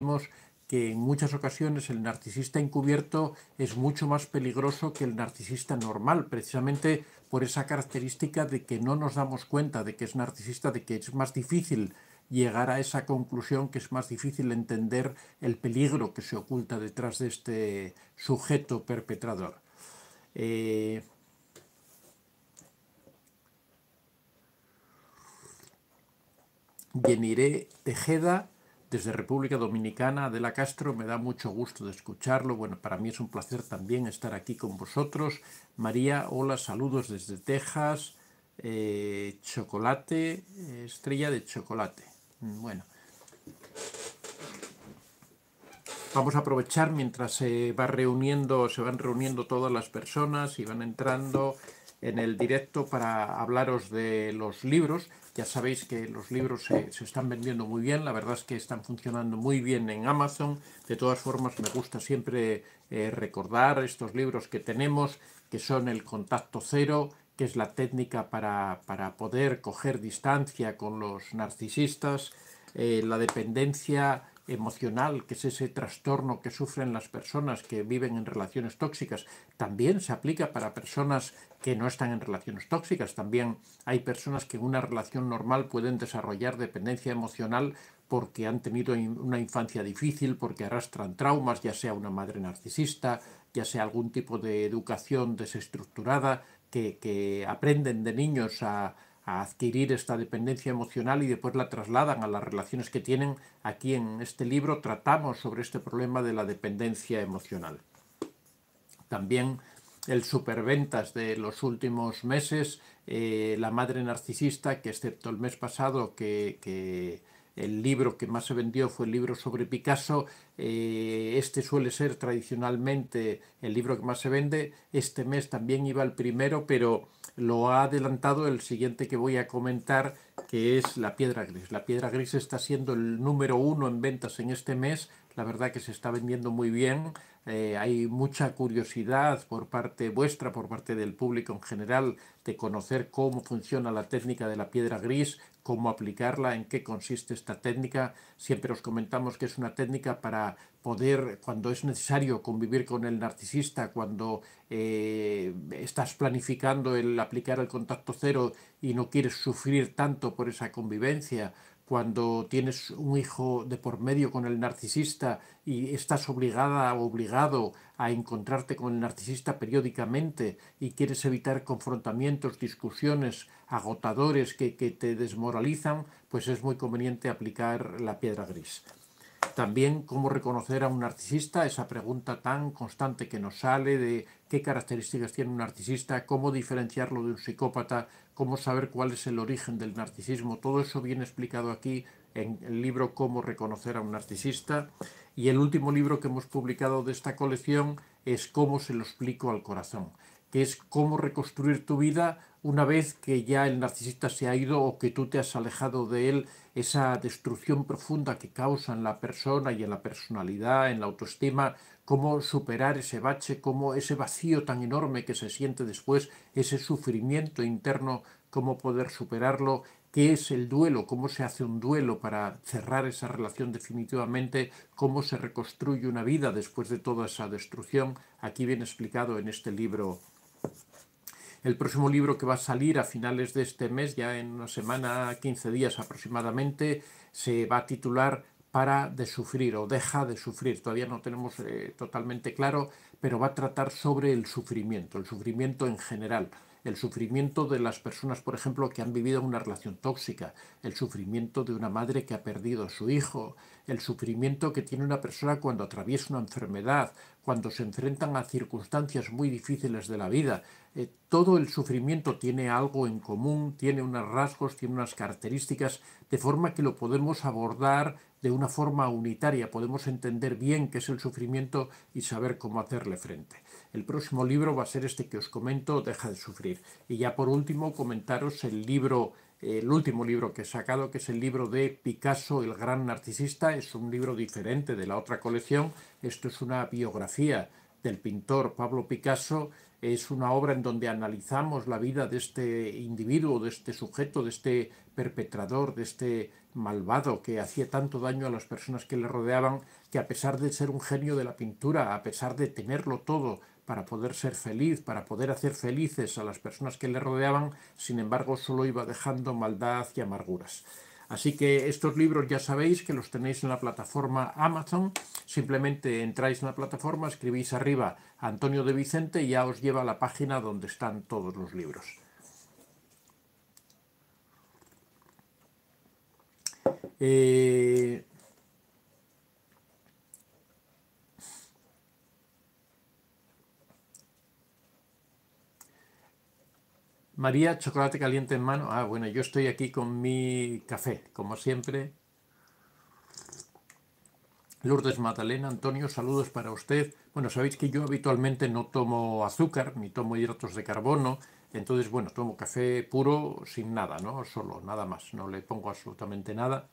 Vemos que en muchas ocasiones el narcisista encubierto es mucho más peligroso que el narcisista normal, precisamente por esa característica de que no nos damos cuenta de que es narcisista, de que es más difícil llegar a esa conclusión, que es más difícil entender el peligro que se oculta detrás de este sujeto perpetrador. Eh... Tejeda desde República Dominicana. Adela Castro, me da mucho gusto de escucharlo. Bueno, para mí es un placer también estar aquí con vosotros. María, hola, saludos desde Texas. Eh, chocolate, eh, estrella de chocolate. Mm, bueno. Vamos a aprovechar mientras se va reuniendo, se van reuniendo todas las personas y van entrando en el directo para hablaros de los libros. Ya sabéis que los libros se, están vendiendo muy bien, la verdad es que están funcionando muy bien en Amazon. De todas formas, me gusta siempre eh, recordar estos libros que tenemos, que son el contacto cero, que es la técnica para, poder coger distancia con los narcisistas, eh, la dependencia emocional, que es ese trastorno que sufren las personas que viven en relaciones tóxicas, también se aplica para personas que no están en relaciones tóxicas. También hay personas que en una relación normal pueden desarrollar dependencia emocional porque han tenido una infancia difícil, porque arrastran traumas, ya sea una madre narcisista, ya sea algún tipo de educación desestructurada, que, aprenden de niños a, a adquirir esta dependencia emocional y después la trasladan a las relaciones que tienen. Aquí en este libro tratamos sobre este problema de la dependencia emocional. También el superventas de los últimos meses, eh, la madre narcisista, que excepto el mes pasado que el libro que más se vendió fue el libro sobre Picasso. Eh, este suele ser tradicionalmente el libro que más se vende. Este mes también iba el primero, pero lo ha adelantado el siguiente que voy a comentar, que es La Piedra Gris. La Piedra Gris está siendo el número uno en ventas en este mes. La verdad que se está vendiendo muy bien. Eh, hay mucha curiosidad por parte vuestra, por parte del público en general, de conocer cómo funciona la técnica de la piedra gris, cómo aplicarla, en qué consiste esta técnica. Siempre os comentamos que es una técnica para poder, cuando es necesario, convivir con el narcisista, cuando eh, estás planificando el aplicar el contacto cero y no quieres sufrir tanto por esa convivencia, cuando tienes un hijo de por medio con el narcisista y estás obligada o obligado a encontrarte con el narcisista periódicamente y quieres evitar confrontamientos, discusiones agotadores que, que te desmoralizan, pues es muy conveniente aplicar la piedra gris. También cómo reconocer a un narcisista, esa pregunta tan constante que nos sale de qué características tiene un narcisista, cómo diferenciarlo de un psicópata, cómo saber cuál es el origen del narcisismo, todo eso viene explicado aquí en el libro Cómo reconocer a un narcisista. Y el último libro que hemos publicado de esta colección es Cómo se lo explico al corazón, que es cómo reconstruir tu vida una vez que ya el narcisista se ha ido o que tú te has alejado de él esa destrucción profunda que causa en la persona y en la personalidad, en la autoestima, cómo superar ese bache, cómo ese vacío tan enorme que se siente después, ese sufrimiento interno, cómo poder superarlo, qué es el duelo, cómo se hace un duelo para cerrar esa relación definitivamente, cómo se reconstruye una vida después de toda esa destrucción, aquí viene explicado en este libro el próximo libro que va a salir a finales de este mes, ya en una semana, 15 días aproximadamente, se va a titular Para de sufrir o Deja de sufrir. Todavía no tenemos eh, totalmente claro, pero va a tratar sobre el sufrimiento, el sufrimiento en general el sufrimiento de las personas, por ejemplo, que han vivido una relación tóxica, el sufrimiento de una madre que ha perdido a su hijo, el sufrimiento que tiene una persona cuando atraviesa una enfermedad, cuando se enfrentan a circunstancias muy difíciles de la vida. Eh, todo el sufrimiento tiene algo en común, tiene unos rasgos, tiene unas características, de forma que lo podemos abordar de una forma unitaria, podemos entender bien qué es el sufrimiento y saber cómo hacerle frente. El próximo libro va a ser este que os comento, Deja de sufrir. Y ya por último comentaros el libro el último libro que he sacado, que es el libro de Picasso, el gran narcisista, es un libro diferente de la otra colección. Esto es una biografía del pintor Pablo Picasso. Es una obra en donde analizamos la vida de este individuo, de este sujeto, de este perpetrador, de este malvado que hacía tanto daño a las personas que le rodeaban, que a pesar de ser un genio de la pintura, a pesar de tenerlo todo, para poder ser feliz, para poder hacer felices a las personas que le rodeaban, sin embargo solo iba dejando maldad y amarguras. Así que estos libros ya sabéis que los tenéis en la plataforma Amazon. Simplemente entráis en la plataforma, escribís arriba Antonio de Vicente y ya os lleva a la página donde están todos los libros. Eh, María, chocolate caliente en mano. Ah, bueno, yo estoy aquí con mi café, como siempre. Lourdes Madalena, Antonio, saludos para usted. Bueno, sabéis que yo habitualmente no tomo azúcar ni tomo hidratos de carbono, entonces, bueno, tomo café puro sin nada, ¿no? Solo, nada más, no le pongo absolutamente nada.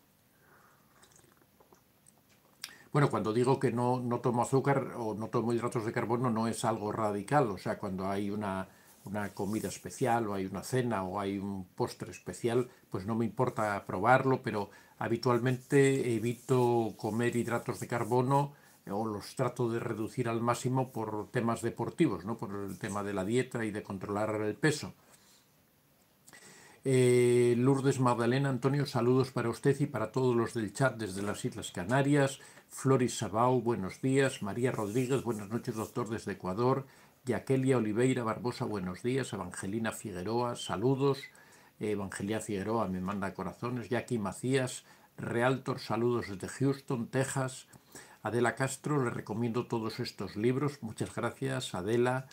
Bueno, cuando digo que no, no tomo azúcar o no tomo hidratos de carbono no es algo radical, o sea, cuando hay una, una comida especial o hay una cena o hay un postre especial, pues no me importa probarlo, pero habitualmente evito comer hidratos de carbono eh, o los trato de reducir al máximo por temas deportivos, ¿no? por el tema de la dieta y de controlar el peso. Eh, Lourdes Magdalena, Antonio, saludos para usted y para todos los del chat desde las Islas Canarias. Floris Sabau, buenos días. María Rodríguez, buenas noches, doctor, desde Ecuador. Yaquelia Oliveira Barbosa, buenos días. Evangelina Figueroa, saludos. Evangelia Figueroa me manda corazones. Jackie Macías, Realtor, saludos desde Houston, Texas. Adela Castro, le recomiendo todos estos libros. Muchas gracias, Adela.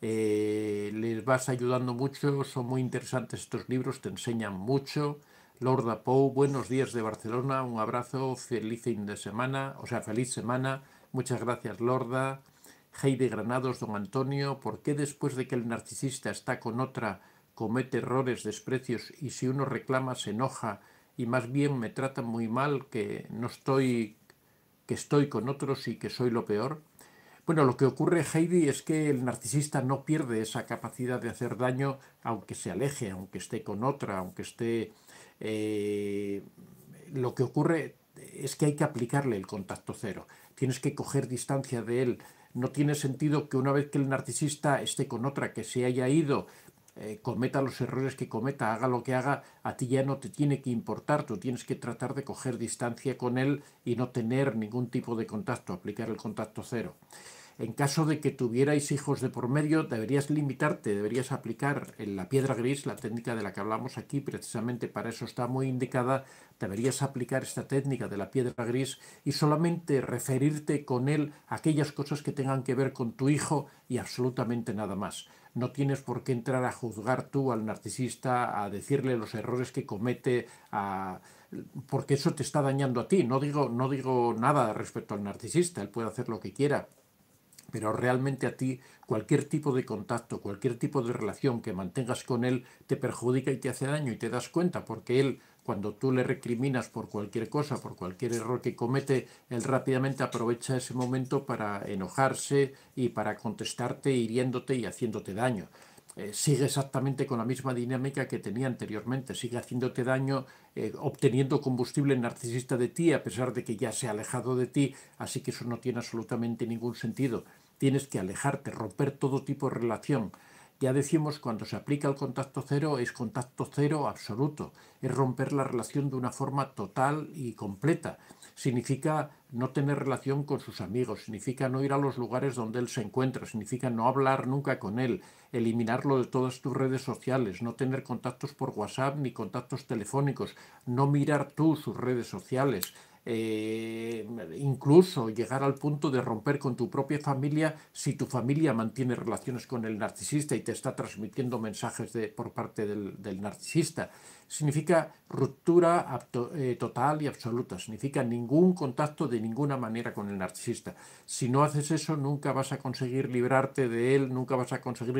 Eh, les vas ayudando mucho, son muy interesantes estos libros, te enseñan mucho. Lorda Pou, buenos días de Barcelona, un abrazo, feliz fin de semana, o sea, feliz semana. Muchas gracias, Lorda. Heidi Granados, don Antonio, ¿por qué después de que el narcisista está con otra comete errores, desprecios y si uno reclama se enoja y más bien me trata muy mal que no estoy que estoy con otros y que soy lo peor? Bueno, lo que ocurre, Heidi, es que el narcisista no pierde esa capacidad de hacer daño aunque se aleje, aunque esté con otra, aunque esté... Eh, lo que ocurre es que hay que aplicarle el contacto cero. Tienes que coger distancia de él, no tiene sentido que una vez que el narcisista esté con otra, que se haya ido, eh, cometa los errores que cometa, haga lo que haga, a ti ya no te tiene que importar, tú tienes que tratar de coger distancia con él y no tener ningún tipo de contacto, aplicar el contacto cero. En caso de que tuvierais hijos de por medio, deberías limitarte, deberías aplicar la piedra gris, la técnica de la que hablamos aquí, precisamente para eso está muy indicada, deberías aplicar esta técnica de la piedra gris y solamente referirte con él a aquellas cosas que tengan que ver con tu hijo y absolutamente nada más no tienes por qué entrar a juzgar tú al narcisista, a decirle los errores que comete, porque eso te está dañando a ti. No digo, no digo nada respecto al narcisista, él puede hacer lo que quiera, pero realmente a ti cualquier tipo de contacto, cualquier tipo de relación que mantengas con él te perjudica y te hace daño y te das cuenta porque él cuando tú le recriminas por cualquier cosa, por cualquier error que comete, él rápidamente aprovecha ese momento para enojarse y para contestarte hiriéndote y haciéndote daño. Eh, sigue exactamente con la misma dinámica que tenía anteriormente, sigue haciéndote daño, eh, obteniendo combustible narcisista de ti, a pesar de que ya se ha alejado de ti, así que eso no tiene absolutamente ningún sentido tienes que alejarte, romper todo tipo de relación. Ya decimos, cuando se aplica el contacto cero, es contacto cero absoluto, es romper la relación de una forma total y completa. Significa no tener relación con sus amigos, significa no ir a los lugares donde él se encuentra, significa no hablar nunca con él, eliminarlo de todas tus redes sociales, no tener contactos por WhatsApp ni contactos telefónicos, no mirar tú sus redes sociales, eh, incluso llegar al punto de romper con tu propia familia si tu familia mantiene relaciones con el narcisista y te está transmitiendo mensajes de, por parte del, narcisista. Significa ruptura eh, total y absoluta, significa ningún contacto de ninguna manera con el narcisista. Si no haces eso, nunca vas a conseguir librarte de él, nunca vas a conseguir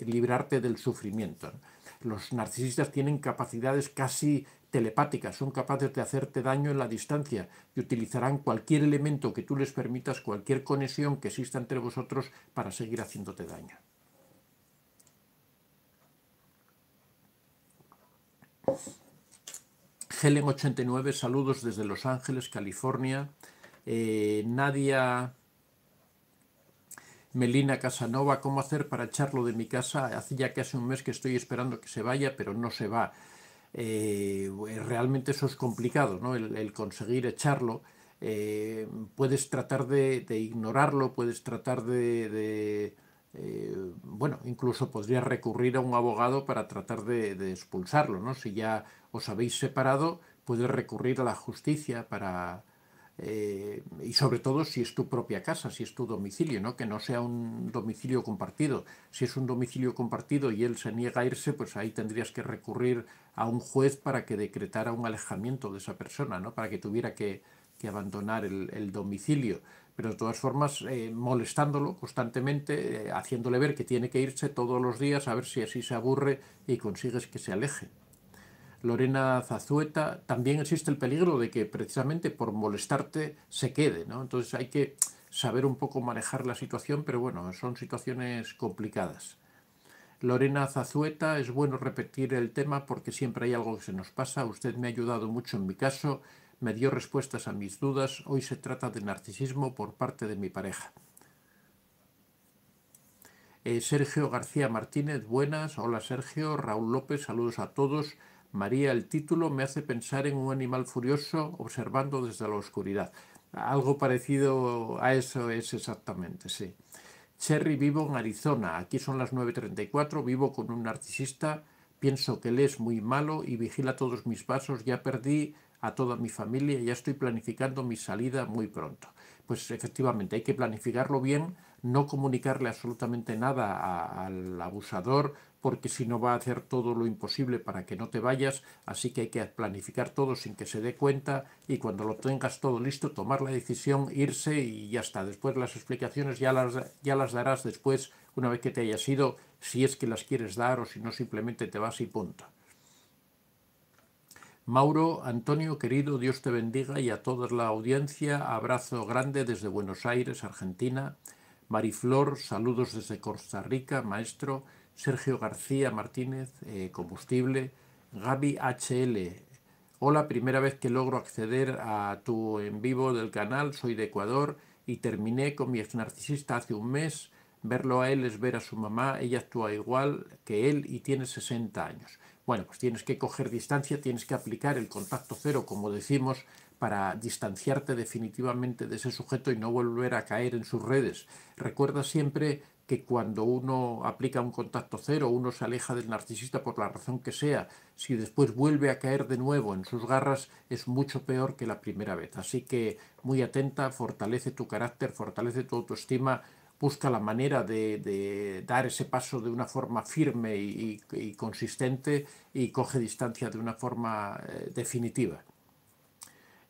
librarte del sufrimiento. Los narcisistas tienen capacidades casi telepáticas, son capaces de hacerte daño en la distancia y utilizarán cualquier elemento que tú les permitas, cualquier conexión que exista entre vosotros para seguir haciéndote daño. Helen89, saludos desde Los Ángeles, California. Eh, Nadia Melina Casanova, ¿cómo hacer para echarlo de mi casa? Hace ya casi un mes que estoy esperando que se vaya, pero no se va. Eh, eh, realmente eso es complicado, ¿no? el, conseguir echarlo. Eh, puedes tratar de, ignorarlo, puedes tratar de, bueno, incluso podrías recurrir a un abogado para tratar de, expulsarlo, ¿no? Si ya os habéis separado, puedes recurrir a la justicia para, eh, y sobre todo si es tu propia casa, si es tu domicilio, ¿no? que no sea un domicilio compartido. Si es un domicilio compartido y él se niega a irse, pues ahí tendrías que recurrir a un juez para que decretara un alejamiento de esa persona, ¿no? para que tuviera que, abandonar el, domicilio. Pero de todas formas, eh, molestándolo constantemente, eh, haciéndole ver que tiene que irse todos los días a ver si así se aburre y consigues que se aleje. Lorena Zazueta, también existe el peligro de que precisamente por molestarte se quede, ¿no? Entonces hay que saber un poco manejar la situación, pero bueno, son situaciones complicadas. Lorena Zazueta, es bueno repetir el tema porque siempre hay algo que se nos pasa. Usted me ha ayudado mucho en mi caso, me dio respuestas a mis dudas. Hoy se trata de narcisismo por parte de mi pareja. Eh, Sergio García Martínez, buenas. Hola Sergio. Raúl López, saludos a todos. María, el título me hace pensar en un animal furioso observando desde la oscuridad. Algo parecido a eso es exactamente, sí. Cherry, vivo en Arizona. Aquí son las 9.34. Vivo con un narcisista. Pienso que él es muy malo y vigila todos mis pasos. Ya perdí a toda mi familia. Ya estoy planificando mi salida muy pronto pues efectivamente hay que planificarlo bien, no comunicarle absolutamente nada al abusador, porque si no va a hacer todo lo imposible para que no te vayas, así que hay que planificar todo sin que se dé cuenta y cuando lo tengas todo listo, tomar la decisión, irse y ya está. Después las explicaciones ya las, ya las darás después, una vez que te hayas ido, si es que las quieres dar o si no simplemente te vas y punto. Mauro, Antonio, querido, Dios te bendiga y a toda la audiencia, abrazo grande desde Buenos Aires, Argentina. Mariflor, saludos desde Costa Rica, maestro. Sergio García Martínez, eh, combustible. Gaby HL, hola, primera vez que logro acceder a tu en vivo del canal, soy de Ecuador y terminé con mi ex narcisista hace un mes. Verlo a él es ver a su mamá, ella actúa igual que él y tiene 60 años. Bueno, pues tienes que coger distancia, tienes que aplicar el contacto cero, como decimos, para distanciarte definitivamente de ese sujeto y no volver a caer en sus redes. Recuerda siempre que cuando uno aplica un contacto cero, uno se aleja del narcisista por la razón que sea, si después vuelve a caer de nuevo en sus garras, es mucho peor que la primera vez. Así que muy atenta, fortalece tu carácter, fortalece tu autoestima busca la manera de, dar ese paso de una forma firme y, consistente y coge distancia de una forma eh, definitiva.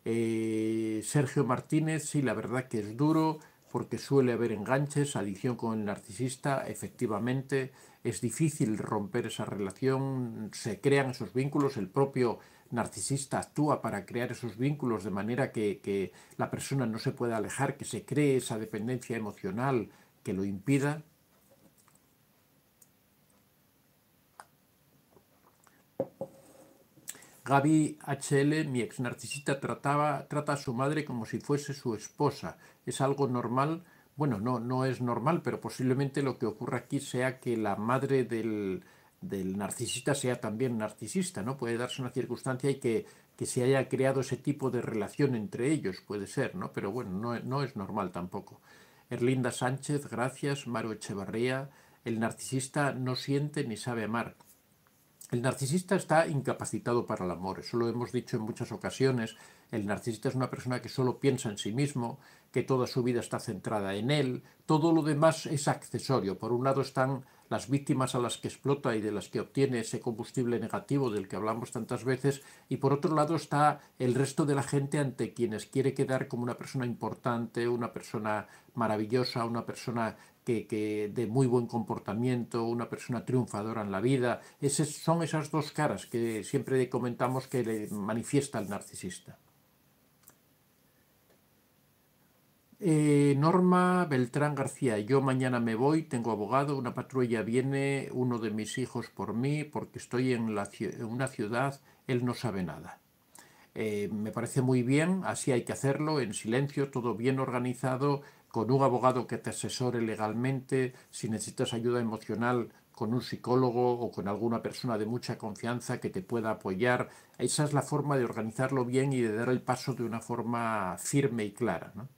Eh, Sergio Martínez, sí, la verdad que es duro porque suele haber enganches, adicción con el narcisista, efectivamente es difícil romper esa relación, se crean esos vínculos, el propio narcisista actúa para crear esos vínculos de manera que, la persona no se pueda alejar, que se cree esa dependencia emocional que lo impida, Gaby HL, mi ex narcisista, trataba, trata a su madre como si fuese su esposa. ¿Es algo normal? Bueno, no, no es normal, pero posiblemente lo que ocurra aquí sea que la madre del, del narcisista sea también narcisista, ¿no? Puede darse una circunstancia y que, que, se haya creado ese tipo de relación entre ellos, puede ser, ¿no? Pero bueno, no, no es normal tampoco. Erlinda Sánchez, gracias. Maro Echevarría, el narcisista no siente ni sabe amar. El narcisista está incapacitado para el amor, eso lo hemos dicho en muchas ocasiones. El narcisista es una persona que solo piensa en sí mismo, que toda su vida está centrada en él, todo lo demás es accesorio. Por un lado están las víctimas a las que explota y de las que obtiene ese combustible negativo del que hablamos tantas veces, y por otro lado está el resto de la gente ante quienes quiere quedar como una persona importante, una persona maravillosa, una persona que, de muy buen comportamiento, una persona triunfadora en la vida. esas son esas dos caras que siempre comentamos que le manifiesta el narcisista. Eh, Norma Beltrán García, yo mañana me voy, tengo abogado, una patrulla viene, uno de mis hijos por mí, porque estoy en, en una ciudad, él no sabe nada. Eh, me parece muy bien, así hay que hacerlo, en silencio, todo bien organizado, con un abogado que te asesore legalmente, si necesitas ayuda emocional, con un psicólogo o con alguna persona de mucha confianza que te pueda apoyar. Esa es la forma de organizarlo bien y de dar el paso de una forma firme y clara. ¿no?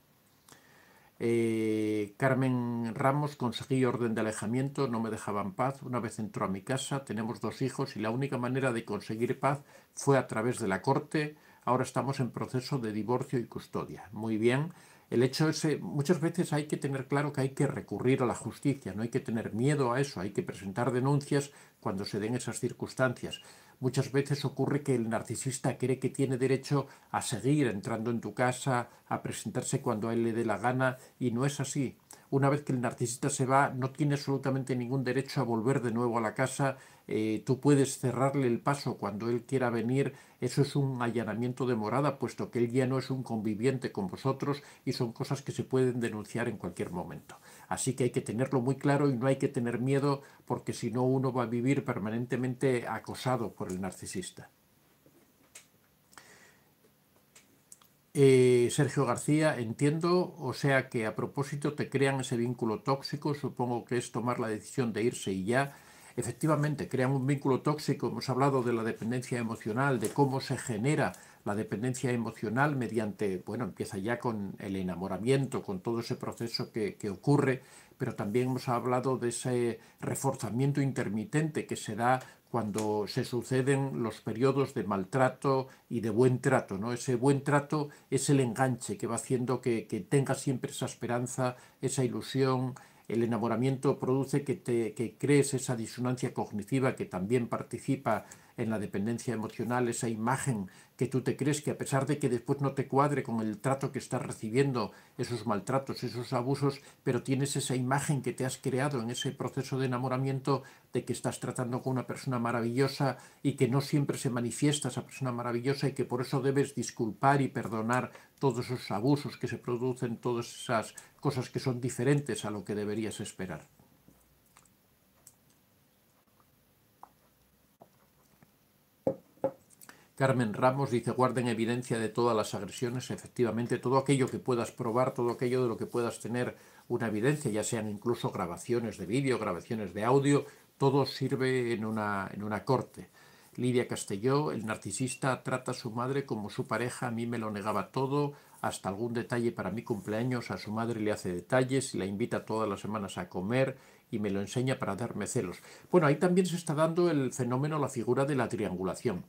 Eh, Carmen Ramos, conseguí orden de alejamiento, no me dejaban paz. Una vez entró a mi casa, tenemos dos hijos y la única manera de conseguir paz fue a través de la corte. Ahora estamos en proceso de divorcio y custodia. Muy bien. El hecho es que eh, muchas veces hay que tener claro que hay que recurrir a la justicia, no hay que tener miedo a eso, hay que presentar denuncias cuando se den esas circunstancias. Muchas veces ocurre que el narcisista cree que tiene derecho a seguir entrando en tu casa, a presentarse cuando a él le dé la gana, y no es así. Una vez que el narcisista se va, no tiene absolutamente ningún derecho a volver de nuevo a la casa, eh, tú puedes cerrarle el paso cuando él quiera venir, eso es un allanamiento de morada, puesto que él ya no es un conviviente con vosotros y son cosas que se pueden denunciar en cualquier momento. Así que hay que tenerlo muy claro y no hay que tener miedo porque si no uno va a vivir permanentemente acosado por el narcisista. Eh, Sergio García, entiendo, o sea que a propósito te crean ese vínculo tóxico, supongo que es tomar la decisión de irse y ya. Efectivamente, crean un vínculo tóxico, hemos hablado de la dependencia emocional, de cómo se genera la dependencia emocional mediante, bueno, empieza ya con el enamoramiento, con todo ese proceso que, que ocurre, pero también hemos hablado de ese reforzamiento intermitente que se da cuando se suceden los periodos de maltrato y de buen trato. ¿no? Ese buen trato es el enganche que va haciendo que, que tengas siempre esa esperanza, esa ilusión. El enamoramiento produce que, te, que crees esa disonancia cognitiva que también participa en la dependencia emocional esa imagen que tú te crees que a pesar de que después no te cuadre con el trato que estás recibiendo, esos maltratos, esos abusos, pero tienes esa imagen que te has creado en ese proceso de enamoramiento de que estás tratando con una persona maravillosa y que no siempre se manifiesta esa persona maravillosa y que por eso debes disculpar y perdonar todos esos abusos que se producen, todas esas cosas que son diferentes a lo que deberías esperar. Carmen Ramos dice, guarden evidencia de todas las agresiones, efectivamente, todo aquello que puedas probar, todo aquello de lo que puedas tener una evidencia, ya sean incluso grabaciones de vídeo, grabaciones de audio, todo sirve en una, en una corte. Lidia Castelló, el narcisista trata a su madre como su pareja, a mí me lo negaba todo, hasta algún detalle para mi cumpleaños, a su madre le hace detalles, la invita todas las semanas a comer y me lo enseña para darme celos. Bueno, ahí también se está dando el fenómeno, la figura de la triangulación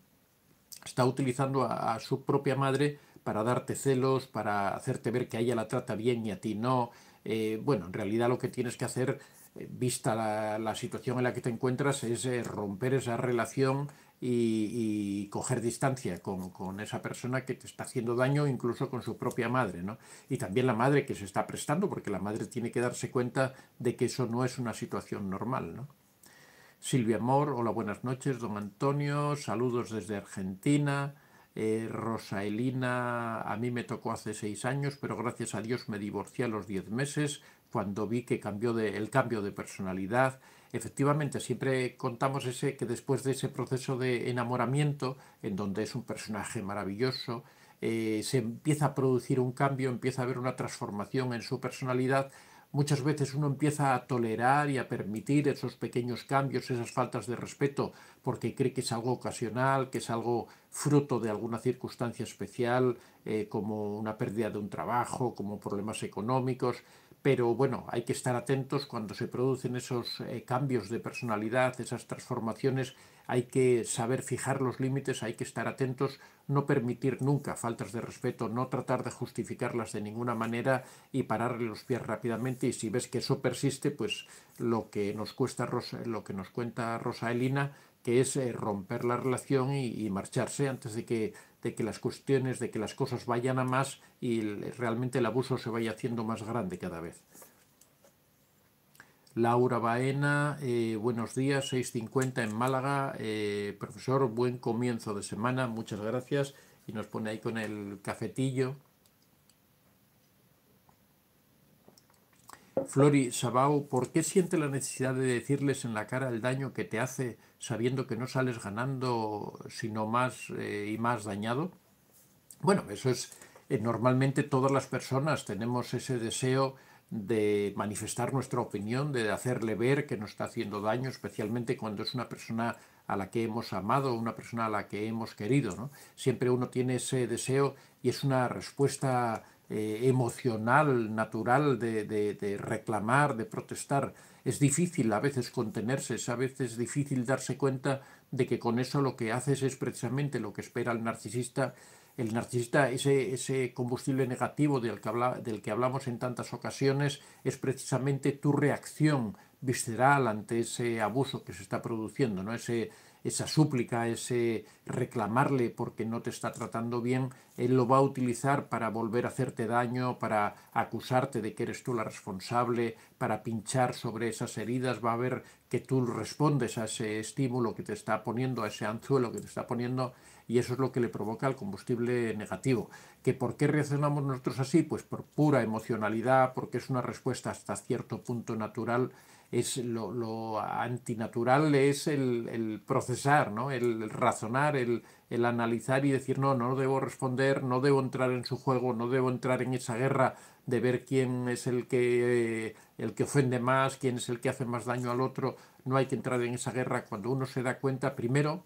está utilizando a, su propia madre para darte celos, para hacerte ver que a ella la trata bien y a ti no. Eh, bueno, en realidad lo que tienes que hacer, eh, vista la, situación en la que te encuentras, es eh, romper esa relación y, coger distancia con, con, esa persona que te está haciendo daño, incluso con su propia madre. ¿no? Y también la madre que se está prestando, porque la madre tiene que darse cuenta de que eso no es una situación normal. ¿no? Silvia Amor, hola, buenas noches. Don Antonio, saludos desde Argentina. Eh, Rosa Elina, a mí me tocó hace seis años, pero gracias a Dios me divorcié a los diez meses cuando vi que cambió de, el cambio de personalidad. Efectivamente, siempre contamos ese que después de ese proceso de enamoramiento, en donde es un personaje maravilloso, eh, se empieza a producir un cambio, empieza a haber una transformación en su personalidad Muchas veces uno empieza a tolerar y a permitir esos pequeños cambios, esas faltas de respeto, porque cree que es algo ocasional, que es algo fruto de alguna circunstancia especial, eh, como una pérdida de un trabajo, como problemas económicos, pero bueno, hay que estar atentos cuando se producen esos eh, cambios de personalidad, esas transformaciones, hay que saber fijar los límites, hay que estar atentos, no permitir nunca faltas de respeto, no tratar de justificarlas de ninguna manera y pararle los pies rápidamente y si ves que eso persiste, pues lo que nos cuesta Rosa, lo que nos cuenta Rosa Elina, que es eh, romper la relación y marcharse antes de que de que las cuestiones, de que las cosas vayan a más y realmente el abuso se vaya haciendo más grande cada vez. Laura Baena, eh, buenos días, 6.50 en Málaga. Eh, profesor, buen comienzo de semana, muchas gracias. Y nos pone ahí con el cafetillo. Flori Sabao, ¿por qué siente la necesidad de decirles en la cara el daño que te hace sabiendo que no sales ganando, sino más eh, y más dañado? Bueno, eso es, eh, normalmente todas las personas tenemos ese deseo de manifestar nuestra opinión, de hacerle ver que nos está haciendo daño, especialmente cuando es una persona a la que hemos amado, una persona a la que hemos querido. ¿no? Siempre uno tiene ese deseo y es una respuesta eh, emocional, natural de, reclamar, de protestar. Es difícil a veces contenerse, es a veces difícil darse cuenta de que con eso lo que haces es precisamente lo que espera el narcisista, el narcisista, ese, ese combustible negativo del que, del que hablamos en tantas ocasiones, es precisamente tu reacción visceral ante ese abuso que se está produciendo, ¿no? ese, esa súplica, ese reclamarle porque no te está tratando bien, él lo va a utilizar para volver a hacerte daño, para acusarte de que eres tú la responsable, para pinchar sobre esas heridas, va a ver que tú respondes a ese estímulo que te está poniendo, a ese anzuelo que te está poniendo, y eso es lo que le provoca el combustible negativo. ¿Que ¿Por qué reaccionamos nosotros así? Pues por pura emocionalidad, porque es una respuesta hasta cierto punto natural es lo, antinatural es el, el procesar, ¿no? el, razonar, el, el, analizar y decir, no, no debo responder, no debo entrar en su juego, no debo entrar en esa guerra de ver quién es el que, el que ofende más, quién es el que hace más daño al otro. No hay que entrar en esa guerra cuando uno se da cuenta, primero,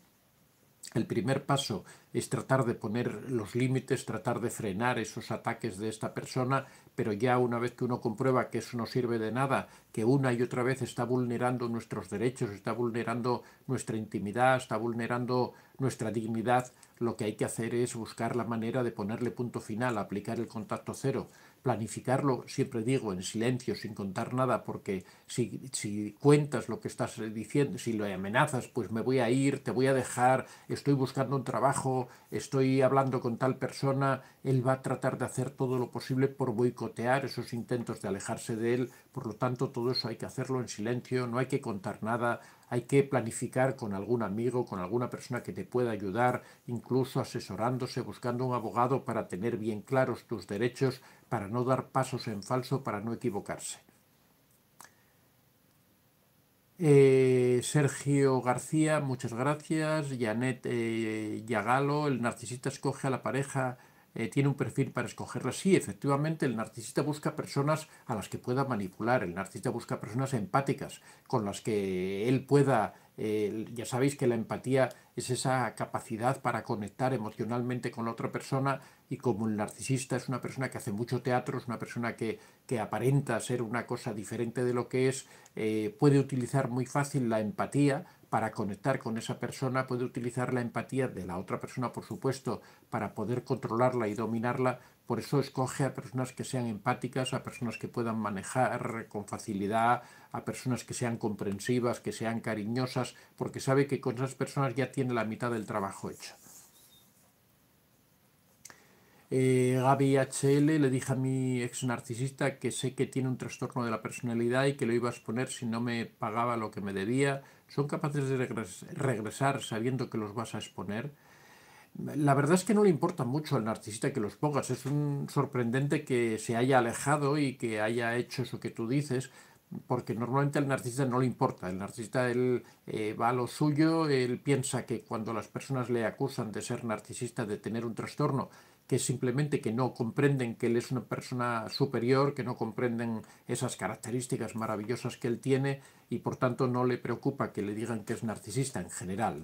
el primer paso es tratar de poner los límites, tratar de frenar esos ataques de esta persona, pero ya una vez que uno comprueba que eso no sirve de nada, que una y otra vez está vulnerando nuestros derechos, está vulnerando nuestra intimidad, está vulnerando nuestra dignidad, lo que hay que hacer es buscar la manera de ponerle punto final, aplicar el contacto cero planificarlo, siempre digo, en silencio, sin contar nada, porque si, si, cuentas lo que estás eh, diciendo, si lo amenazas, pues me voy a ir, te voy a dejar, estoy buscando un trabajo, estoy hablando con tal persona, él va a tratar de hacer todo lo posible por boicotear esos intentos de alejarse de él, por lo tanto todo eso hay que hacerlo en silencio, no hay que contar nada, hay que planificar con algún amigo, con alguna persona que te pueda ayudar, incluso asesorándose, buscando un abogado para tener bien claros tus derechos, para no dar pasos en falso, para no equivocarse. Eh, Sergio García, muchas gracias. Janet eh, Yagalo, el narcisista escoge a la pareja eh, tiene un perfil para escogerla. Sí, efectivamente, el narcisista busca personas a las que pueda manipular, el narcisista busca personas empáticas, con las que él pueda eh, ya sabéis que la empatía es esa capacidad para conectar emocionalmente con la otra persona y como el narcisista es una persona que hace mucho teatro, es una persona que, aparenta ser una cosa diferente de lo que es, eh, puede utilizar muy fácil la empatía para conectar con esa persona, puede utilizar la empatía de la otra persona, por supuesto, para poder controlarla y dominarla. Por eso escoge a personas que sean empáticas, a personas que puedan manejar con facilidad, a personas que sean comprensivas, que sean cariñosas, porque sabe que con esas personas ya tiene la mitad del trabajo hecho eh, Gaby HL le dije a mi ex narcisista que sé que tiene un trastorno de la personalidad y que lo iba a exponer si no me pagaba lo que me debía. ¿Son capaces de regresar sabiendo que los vas a exponer? La verdad es que no le importa mucho al narcisista que los pongas. Es sorprendente que se haya alejado y que haya hecho eso que tú dices, porque normalmente al narcisista no le importa. El narcisista él, eh, va a lo suyo, él piensa que cuando las personas le acusan de ser narcisista, de tener un trastorno, que simplemente que no comprenden que él es una persona superior, que no comprenden esas características maravillosas que él tiene y por tanto no le preocupa que le digan que es narcisista en general.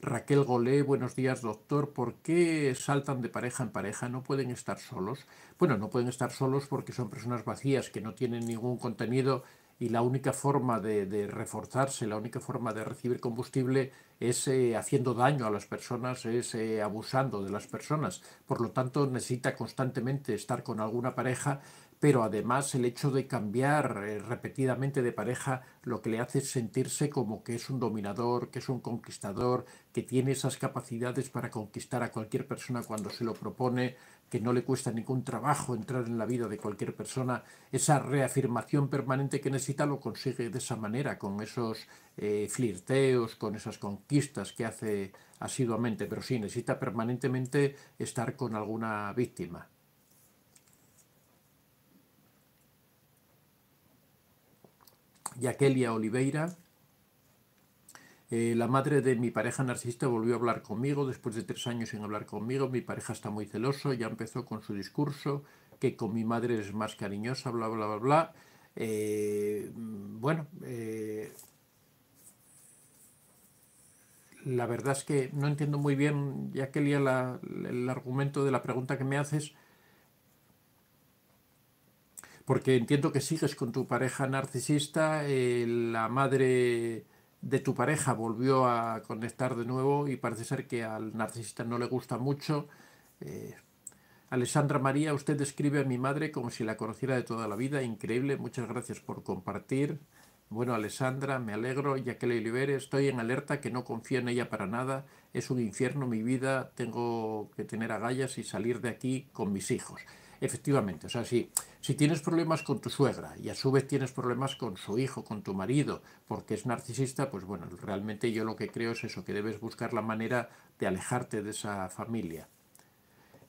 Raquel Golé, buenos días doctor, ¿por qué saltan de pareja en pareja? ¿No pueden estar solos? Bueno, no pueden estar solos porque son personas vacías que no tienen ningún contenido y la única forma de, reforzarse, la única forma de recibir combustible es eh, haciendo daño a las personas, es eh, abusando de las personas. Por lo tanto, necesita constantemente estar con alguna pareja pero además el hecho de cambiar eh, repetidamente de pareja lo que le hace es sentirse como que es un dominador, que es un conquistador, que tiene esas capacidades para conquistar a cualquier persona cuando se lo propone, que no le cuesta ningún trabajo entrar en la vida de cualquier persona, esa reafirmación permanente que necesita lo consigue de esa manera, con esos eh, flirteos, con esas conquistas que hace asiduamente, pero sí necesita permanentemente estar con alguna víctima. Yaquelia Oliveira eh, la madre de mi pareja narcisista volvió a hablar conmigo después de tres años sin hablar conmigo. Mi pareja está muy celoso, ya empezó con su discurso, que con mi madre es más cariñosa, bla, bla, bla, bla. Eh, bueno, eh, la verdad es que no entiendo muy bien, ya que el argumento de la pregunta que me haces, porque entiendo que sigues con tu pareja narcisista, la madre de tu pareja volvió a conectar de nuevo y parece ser que al narcisista no le gusta mucho. Eh, Alessandra María, usted describe a mi madre como si la conociera de toda la vida, increíble, muchas gracias por compartir. Bueno, Alessandra, me alegro, ya que le libere, estoy en alerta, que no confío en ella para nada, es un infierno mi vida, tengo que tener agallas y salir de aquí con mis hijos. Efectivamente, o sea, si, si tienes problemas con tu suegra y a su vez tienes problemas con su hijo, con tu marido, porque es narcisista, pues bueno, realmente yo lo que creo es eso, que debes buscar la manera de alejarte de esa familia.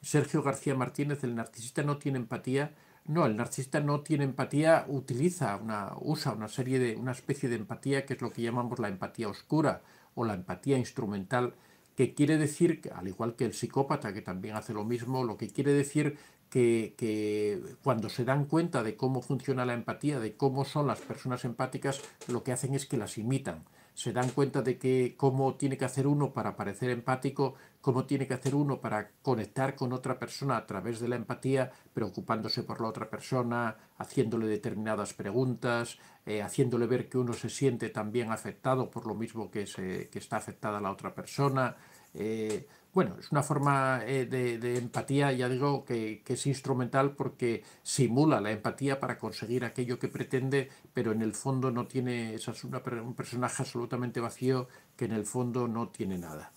Sergio García Martínez, el narcisista no tiene empatía. No, el narcisista no tiene empatía, utiliza una, usa una serie de, una especie de empatía que es lo que llamamos la empatía oscura o la empatía instrumental, que quiere decir, al igual que el psicópata, que también hace lo mismo, lo que quiere decir que, cuando se dan cuenta de cómo funciona la empatía, de cómo son las personas empáticas, lo que hacen es que las imitan. Se dan cuenta de que cómo tiene que hacer uno para parecer empático, cómo tiene que hacer uno para conectar con otra persona a través de la empatía, preocupándose por la otra persona, haciéndole determinadas preguntas, eh, haciéndole ver que uno se siente también afectado por lo mismo que, está afectada la otra persona. Eh, bueno, es una forma eh, de, empatía, ya digo, que, es instrumental porque simula la empatía para conseguir aquello que pretende, pero en el fondo no tiene, es un personaje absolutamente vacío que en el fondo no tiene nada.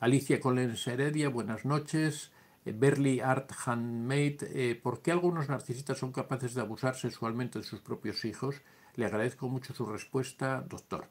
Alicia Collins Heredia, buenas noches. Eh, Berly Art Handmade, eh, ¿por qué algunos narcisistas son capaces de abusar sexualmente de sus propios hijos? Le agradezco mucho su respuesta, doctor.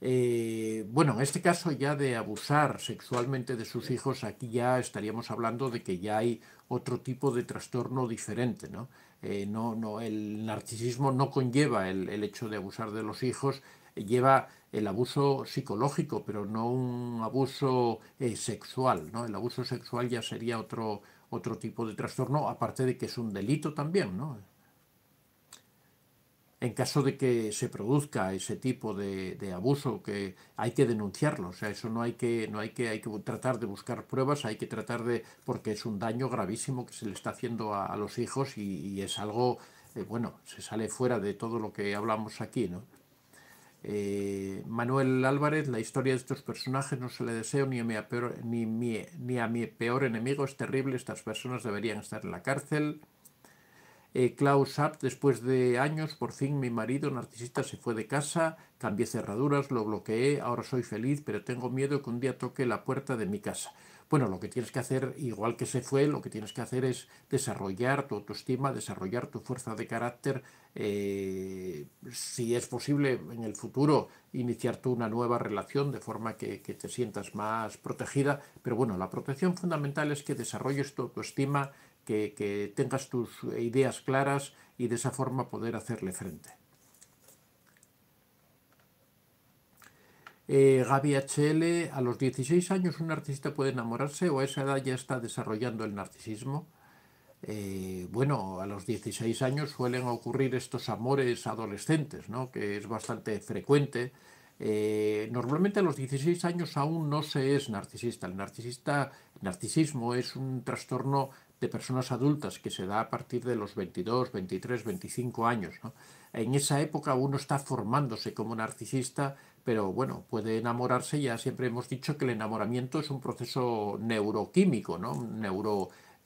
Eh, bueno, en este caso ya de abusar sexualmente de sus hijos, aquí ya estaríamos hablando de que ya hay otro tipo de trastorno diferente, ¿no? Eh, no, no el narcisismo no conlleva el, hecho de abusar de los hijos, eh, lleva el abuso psicológico, pero no un abuso sexual, ¿no? El abuso sexual ya sería otro, otro tipo de trastorno, aparte de que es un delito también, ¿no? en caso de que se produzca ese tipo de, abuso, que hay que denunciarlo, o sea, eso no hay que, no hay que, hay que tratar de buscar pruebas, hay que tratar de, porque es un daño gravísimo que se le está haciendo a, los hijos y, es algo, eh, bueno, se sale fuera de todo lo que hablamos aquí, ¿no? Eh, Manuel Álvarez, la historia de estos personajes no se le deseo ni a, ni, ni a mi peor enemigo, es terrible, estas personas deberían estar en la cárcel. Eh, Klaus después de años, por fin mi marido narcisista se fue de casa, cambié cerraduras, lo bloqueé, ahora soy feliz, pero tengo miedo que un día toque la puerta de mi casa. Bueno, lo que tienes que hacer, igual que se fue, lo que tienes que hacer es desarrollar tu autoestima, desarrollar tu fuerza de carácter, eh, si es posible en el futuro iniciar tú una nueva relación de forma que te sientas más protegida, pero bueno, la protección fundamental es que desarrolles tu autoestima, que, tengas tus ideas claras y de esa forma poder hacerle frente. Gabi eh, Gaby HL, a los 16 años un artista puede enamorarse o a esa edad ya está desarrollando el narcisismo. Eh, bueno, a los 16 años suelen ocurrir estos amores adolescentes, ¿no? que es bastante frecuente. Eh, normalmente a los 16 años aún no se es narcisista. El narcisista, el narcisismo es un trastorno de personas adultas que se da a partir de los 22, 23, 25 años. ¿no? En esa época uno está formándose como narcisista, pero bueno, puede enamorarse, ya siempre hemos dicho que el enamoramiento es un proceso neuroquímico, ¿no?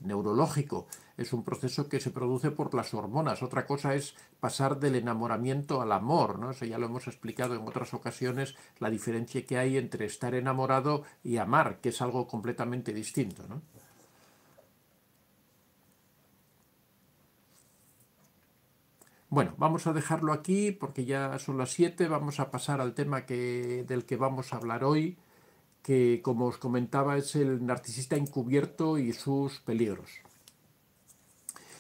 neurológico, es un proceso que se produce por las hormonas. Otra cosa es pasar del enamoramiento al amor, ¿no? Eso ya lo hemos explicado en otras ocasiones, la diferencia que hay entre estar enamorado y amar, que es algo completamente distinto, ¿no? Bueno, vamos a dejarlo aquí porque ya son las 7, vamos a pasar al tema que, del que vamos a hablar hoy, que como os comentaba es el narcisista encubierto y sus peligros.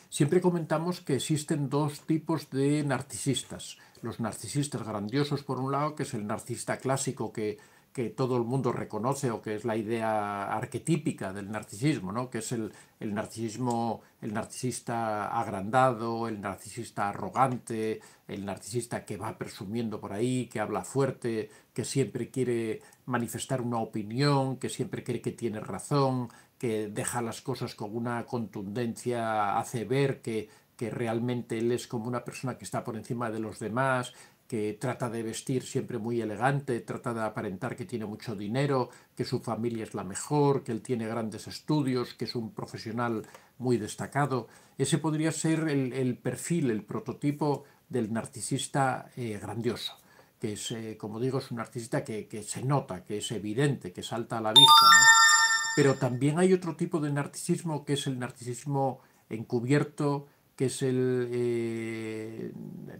Siempre comentamos que existen dos tipos de narcisistas. Los narcisistas grandiosos por un lado, que es el narcisista clásico que que todo el mundo reconoce o que es la idea arquetípica del narcisismo, ¿no? que es el, el narcisismo, el narcisista agrandado, el narcisista arrogante, el narcisista que va presumiendo por ahí, que habla fuerte, que siempre quiere manifestar una opinión, que siempre cree que tiene razón, que deja las cosas con una contundencia, hace ver que, que realmente él es como una persona que está por encima de los demás, que trata de vestir siempre muy elegante, trata de aparentar que tiene mucho dinero, que su familia es la mejor, que él tiene grandes estudios, que es un profesional muy destacado. Ese podría ser el, perfil, el prototipo del narcisista eh, grandioso, que es, eh, como digo, es un narcisista que, se nota, que es evidente, que salta a la vista. Pero también hay otro tipo de narcisismo que es el narcisismo encubierto, que es el eh,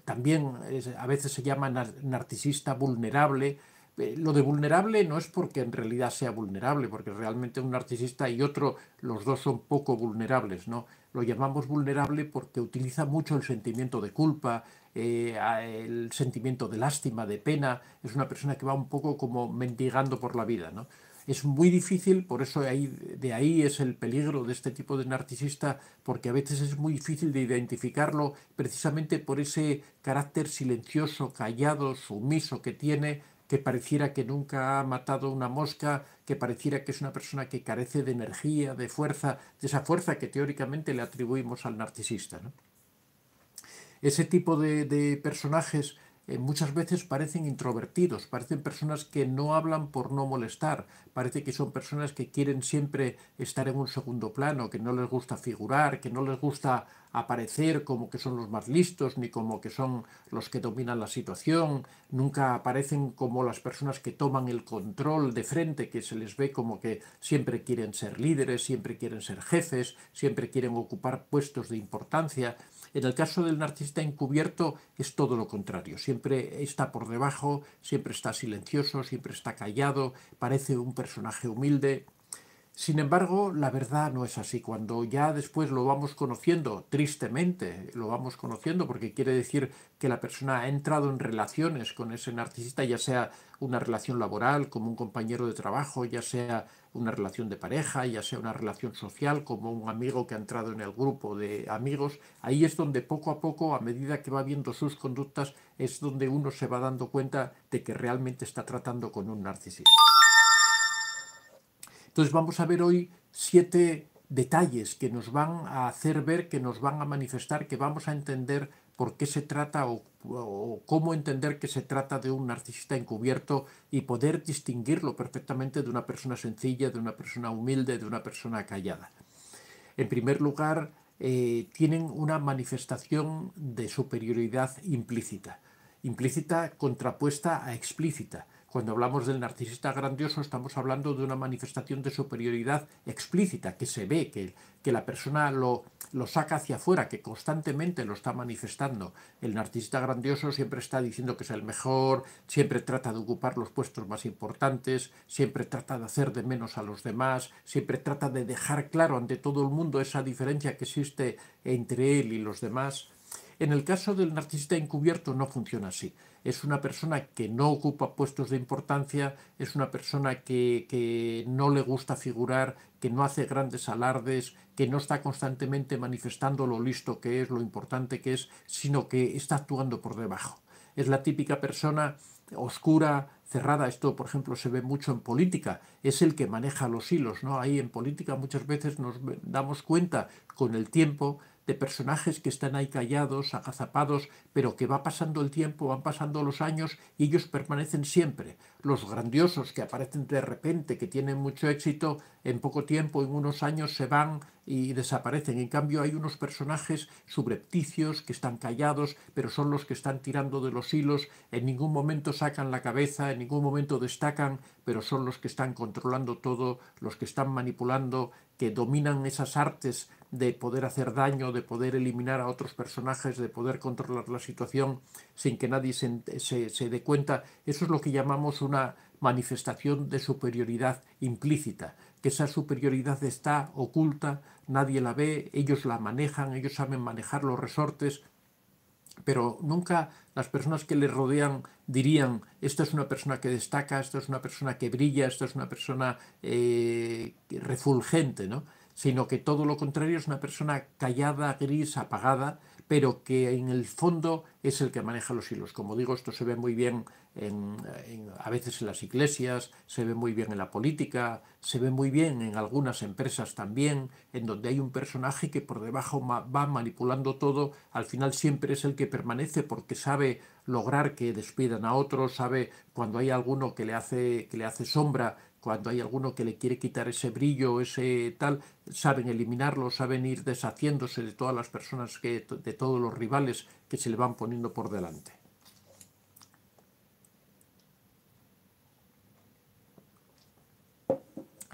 también a veces se llama narcisista vulnerable. Eh, lo de vulnerable no es porque en realidad sea vulnerable, porque realmente un narcisista y otro, los dos son poco vulnerables, ¿no? Lo llamamos vulnerable porque utiliza mucho el sentimiento de culpa, eh, el sentimiento de lástima, de pena. Es una persona que va un poco como mendigando por la vida, ¿no? Es muy difícil, por eso de ahí es el peligro de este tipo de narcisista, porque a veces es muy difícil de identificarlo precisamente por ese carácter silencioso, callado, sumiso que tiene, que pareciera que nunca ha matado una mosca, que pareciera que es una persona que carece de energía, de fuerza, de esa fuerza que teóricamente le atribuimos al narcisista. Ese tipo de personajes eh, muchas veces parecen introvertidos, parecen personas que no hablan por no molestar, parece que son personas que quieren siempre estar en un segundo plano, que no les gusta figurar, que no les gusta aparecer como que son los más listos ni como que son los que dominan la situación, nunca aparecen como las personas que toman el control de frente, que se les ve como que siempre quieren ser líderes, siempre quieren ser jefes, siempre quieren ocupar puestos de importancia. En el caso del narcisista encubierto es todo lo contrario, siempre está por debajo, siempre está silencioso, siempre está callado, parece un personaje humilde. Sin embargo, la verdad no es así. Cuando ya después lo vamos conociendo, tristemente lo vamos conociendo, porque quiere decir que la persona ha entrado en relaciones con ese narcisista, ya sea una relación laboral, como un compañero de trabajo, ya sea una relación de pareja, ya sea una relación social, como un amigo que ha entrado en el grupo de amigos, ahí es donde poco a poco, a medida que va viendo sus conductas, es donde uno se va dando cuenta de que realmente está tratando con un narcisista. Entonces vamos a ver hoy siete detalles que nos van a hacer ver, que nos van a manifestar, que vamos a entender por qué se trata o, cómo entender que se trata de un narcisista encubierto y poder distinguirlo perfectamente de una persona sencilla, de una persona humilde, de una persona callada. En primer lugar, eh, tienen una manifestación de superioridad implícita, implícita contrapuesta a explícita. Cuando hablamos del narcisista grandioso estamos hablando de una manifestación de superioridad explícita, que se ve, que, la persona lo, lo saca hacia afuera, que constantemente lo está manifestando. El narcisista grandioso siempre está diciendo que es el mejor, siempre trata de ocupar los puestos más importantes, siempre trata de hacer de menos a los demás, siempre trata de dejar claro ante todo el mundo esa diferencia que existe entre él y los demás. En el caso del narcisista encubierto no funciona así es una persona que no ocupa puestos de importancia, es una persona que, no le gusta figurar, que no hace grandes alardes, que no está constantemente manifestando lo listo que es, lo importante que es, sino que está actuando por debajo. Es la típica persona oscura, cerrada. Esto, por ejemplo, se ve mucho en política. Es el que maneja los hilos, ¿no? Ahí en política muchas veces nos damos cuenta con el tiempo de personajes que están ahí callados, agazapados, pero que va pasando el tiempo, van pasando los años y ellos permanecen siempre. Los grandiosos que aparecen de repente, que tienen mucho éxito, en poco tiempo, en unos años, se van y desaparecen. En cambio, hay unos personajes subrepticios que están callados, pero son los que están tirando de los hilos, en ningún momento sacan la cabeza, en ningún momento destacan, pero son los que están controlando todo, los que están manipulando que dominan esas artes de poder hacer daño, de poder eliminar a otros personajes, de poder controlar la situación sin que nadie se, se, se dé cuenta, eso es lo que llamamos una manifestación de superioridad implícita, que esa superioridad está oculta, nadie la ve, ellos la manejan, ellos saben manejar los resortes, pero nunca las personas que le rodean dirían, esto es una persona que destaca, esto es una persona que brilla, esto es una persona eh, refulgente, ¿no? sino que todo lo contrario es una persona callada, gris, apagada, pero que en el fondo es el que maneja los hilos. Como digo, esto se ve muy bien a veces en las iglesias, se ve muy bien en la política, se ve muy bien en algunas empresas también, en donde hay un personaje que por debajo va manipulando todo, al final siempre es el que permanece porque sabe lograr que despidan a otros, sabe cuando hay alguno que le hace, que le hace sombra, cuando hay alguno que le quiere quitar ese brillo, ese tal, saben eliminarlo, saben ir deshaciéndose de todas las personas, que, de todos los rivales que se le van poniendo por delante.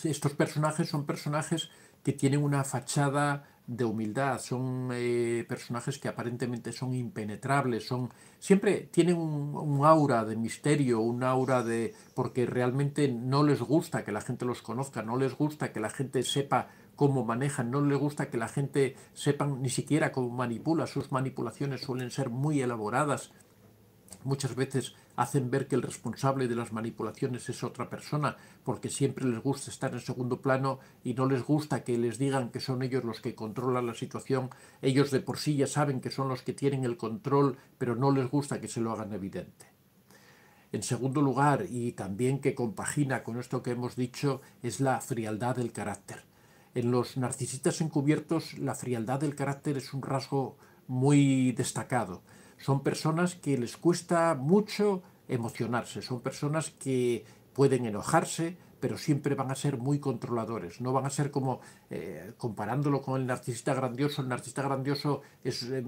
Estos personajes son personajes que tienen una fachada de humildad, son eh, personajes que aparentemente son impenetrables, son siempre tienen un, aura de misterio, un aura de porque realmente no les gusta que la gente los conozca, no les gusta que la gente sepa cómo manejan, no les gusta que la gente sepa ni siquiera cómo manipula, sus manipulaciones suelen ser muy elaboradas, Muchas veces hacen ver que el responsable de las manipulaciones es otra persona, porque siempre les gusta estar en segundo plano y no les gusta que les digan que son ellos los que controlan la situación. Ellos de por sí ya saben que son los que tienen el control, pero no les gusta que se lo hagan evidente. En segundo lugar, y también que compagina con esto que hemos dicho, es la frialdad del carácter. En los narcisistas encubiertos, la frialdad del carácter es un rasgo muy destacado son personas que les cuesta mucho emocionarse, son personas que pueden enojarse, pero siempre van a ser muy controladores. No van a ser como, eh, comparándolo con el narcisista grandioso, el narcisista grandioso es, eh,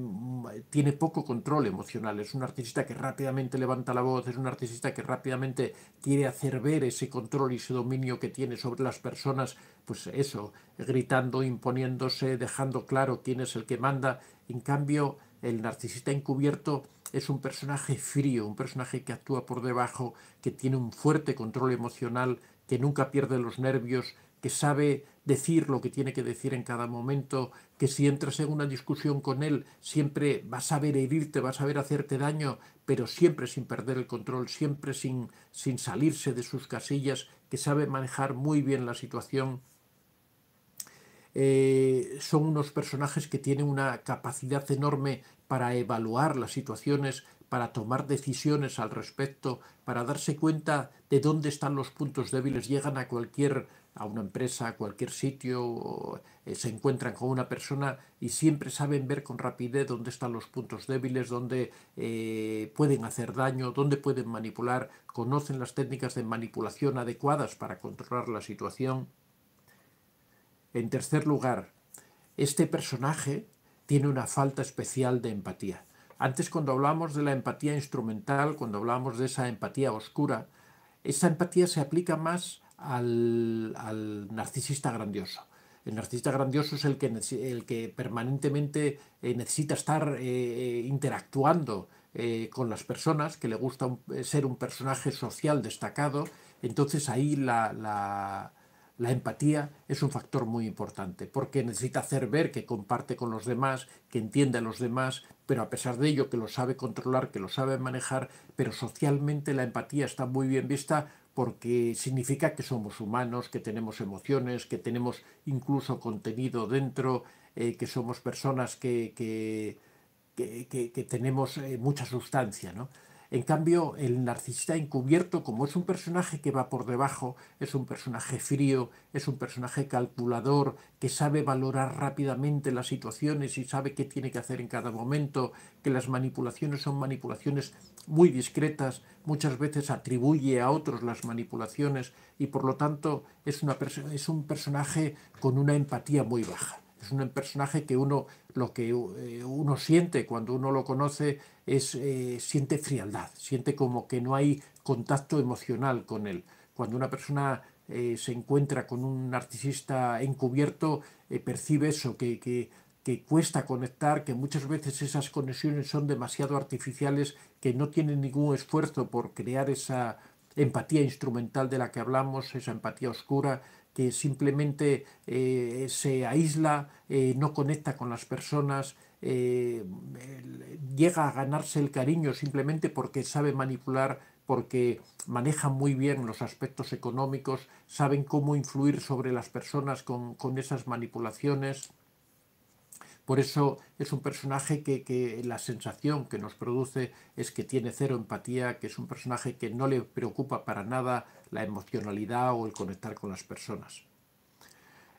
tiene poco control emocional, es un narcisista que rápidamente levanta la voz, es un narcisista que rápidamente quiere hacer ver ese control y ese dominio que tiene sobre las personas, pues eso, gritando, imponiéndose, dejando claro quién es el que manda. En cambio, el narcisista encubierto es un personaje frío, un personaje que actúa por debajo, que tiene un fuerte control emocional, que nunca pierde los nervios, que sabe decir lo que tiene que decir en cada momento, que si entras en una discusión con él siempre va a saber herirte, va a saber hacerte daño, pero siempre sin perder el control, siempre sin, sin salirse de sus casillas, que sabe manejar muy bien la situación eh, son unos personajes que tienen una capacidad enorme para evaluar las situaciones, para tomar decisiones al respecto, para darse cuenta de dónde están los puntos débiles, llegan a cualquier a una empresa, a cualquier sitio, eh, se encuentran con una persona y siempre saben ver con rapidez dónde están los puntos débiles, dónde eh, pueden hacer daño, dónde pueden manipular, conocen las técnicas de manipulación adecuadas para controlar la situación. En tercer lugar, este personaje tiene una falta especial de empatía. Antes cuando hablamos de la empatía instrumental, cuando hablamos de esa empatía oscura, esa empatía se aplica más al, narcisista grandioso. El narcisista grandioso es el que, permanentemente eh, necesita estar eh, eh, interactuando con las personas, que le gusta ser un personaje social destacado. Entonces ahí la, la empatía es un factor muy importante porque necesita hacer ver que comparte con los demás, que entiende a los demás, pero a pesar de ello que lo sabe controlar, que lo sabe manejar, pero socialmente la empatía está muy bien vista porque significa que somos humanos, que tenemos emociones, que tenemos incluso contenido dentro, eh, que somos personas que, que, tenemos eh, mucha sustancia. ¿no? En cambio, el narcisista encubierto, como es un personaje que va por debajo, es un personaje frío, es un personaje calculador, que sabe valorar rápidamente las situaciones y sabe qué tiene que hacer en cada momento, que las manipulaciones son manipulaciones muy discretas, muchas veces atribuye a otros las manipulaciones y por lo tanto es, una es un personaje con una empatía muy baja. Es un personaje que uno, lo que eh, uno siente cuando uno lo conoce eh, siente frialdad, siente como que no hay contacto emocional con él. Cuando una persona eh, se encuentra con un narcisista encubierto, eh, percibe eso, que, cuesta conectar, que muchas veces esas conexiones son demasiado artificiales, que no tienen ningún esfuerzo por crear esa empatía instrumental de la que hablamos, esa empatía oscura, que simplemente se aísla, no conecta con las personas, eh, llega a ganarse el cariño simplemente porque sabe manipular, porque maneja muy bien los aspectos económicos, saben cómo influir sobre las personas con, esas manipulaciones. Por eso es un personaje que, que, la sensación que nos produce es que tiene cero empatía, que es un personaje que no le preocupa para nada la emocionalidad o el conectar con las personas.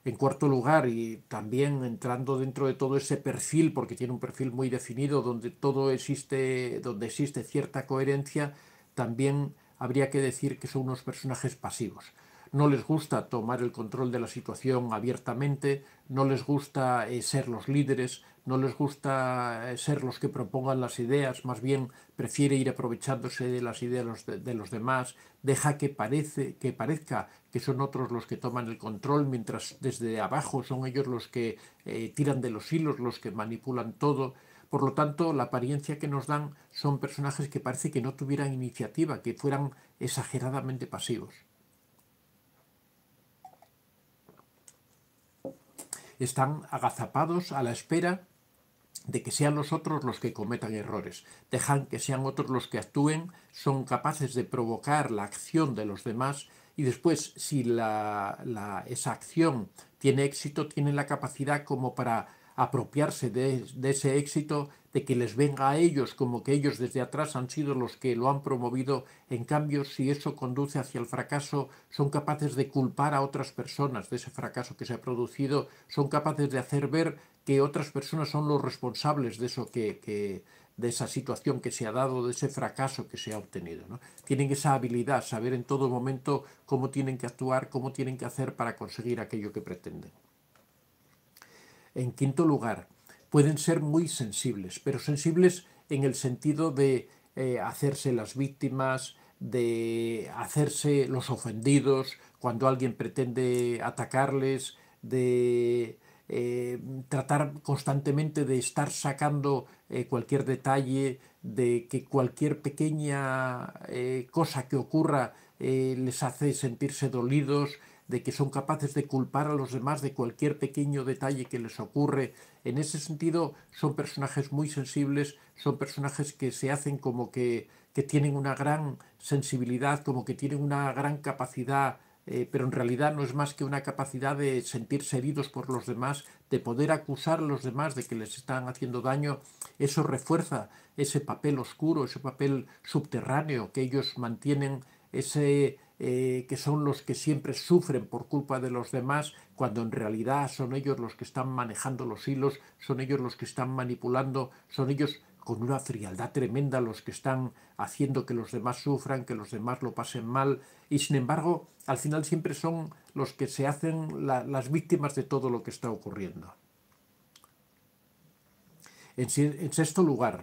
En cuarto lugar, y también entrando dentro de todo ese perfil, porque tiene un perfil muy definido, donde todo existe, donde existe cierta coherencia, también habría que decir que son unos personajes pasivos. No les gusta tomar el control de la situación abiertamente, no les gusta eh, ser los líderes, no les gusta eh, ser los que propongan las ideas, más bien prefiere ir aprovechándose de las ideas de, los demás, deja que, parece, que parezca que son otros los que toman el control, mientras desde abajo son ellos los que eh, tiran de los hilos, los que manipulan todo. Por lo tanto, la apariencia que nos dan son personajes que parece que no tuvieran iniciativa, que fueran exageradamente pasivos. Están agazapados a la espera de que sean los otros los que cometan errores. Dejan que sean otros los que actúen, son capaces de provocar la acción de los demás y después si la, esa acción tiene éxito, tienen la capacidad como para apropiarse de, ese éxito, de que les venga a ellos, como que ellos desde atrás han sido los que lo han promovido. En cambio, si eso conduce hacia el fracaso, son capaces de culpar a otras personas de ese fracaso que se ha producido, son capaces de hacer ver que otras personas son los responsables de eso que de esa situación que se ha dado, de ese fracaso que se ha obtenido. Tienen esa habilidad, saber en todo momento cómo tienen que actuar, cómo tienen que hacer para conseguir aquello que pretenden. En quinto lugar, pueden ser muy sensibles, pero sensibles en el sentido de eh, hacerse las víctimas, de hacerse los ofendidos cuando alguien pretende atacarles, de eh, tratar constantemente de estar sacando eh, cualquier detalle, de que cualquier pequeña eh, cosa que ocurra les hace sentirse dolidos, de que son capaces de culpar a los demás de cualquier pequeño detalle que les ocurre. En ese sentido, son personajes muy sensibles, son personajes que se hacen como que, que tienen una gran sensibilidad, como que tienen una gran capacidad eh, pero en realidad no es más que una capacidad de sentirse heridos por los demás, de poder acusar a los demás de que les están haciendo daño. Eso refuerza ese papel oscuro, ese papel subterráneo que ellos mantienen, ese eh, que son los que siempre sufren por culpa de los demás, cuando en realidad son ellos los que están manejando los hilos, son ellos los que están manipulando, son ellos con una frialdad tremenda los que están haciendo que los demás sufran, que los demás lo pasen mal, y sin embargo, al final siempre son los que se hacen las víctimas de todo lo que está ocurriendo. en sexto lugar,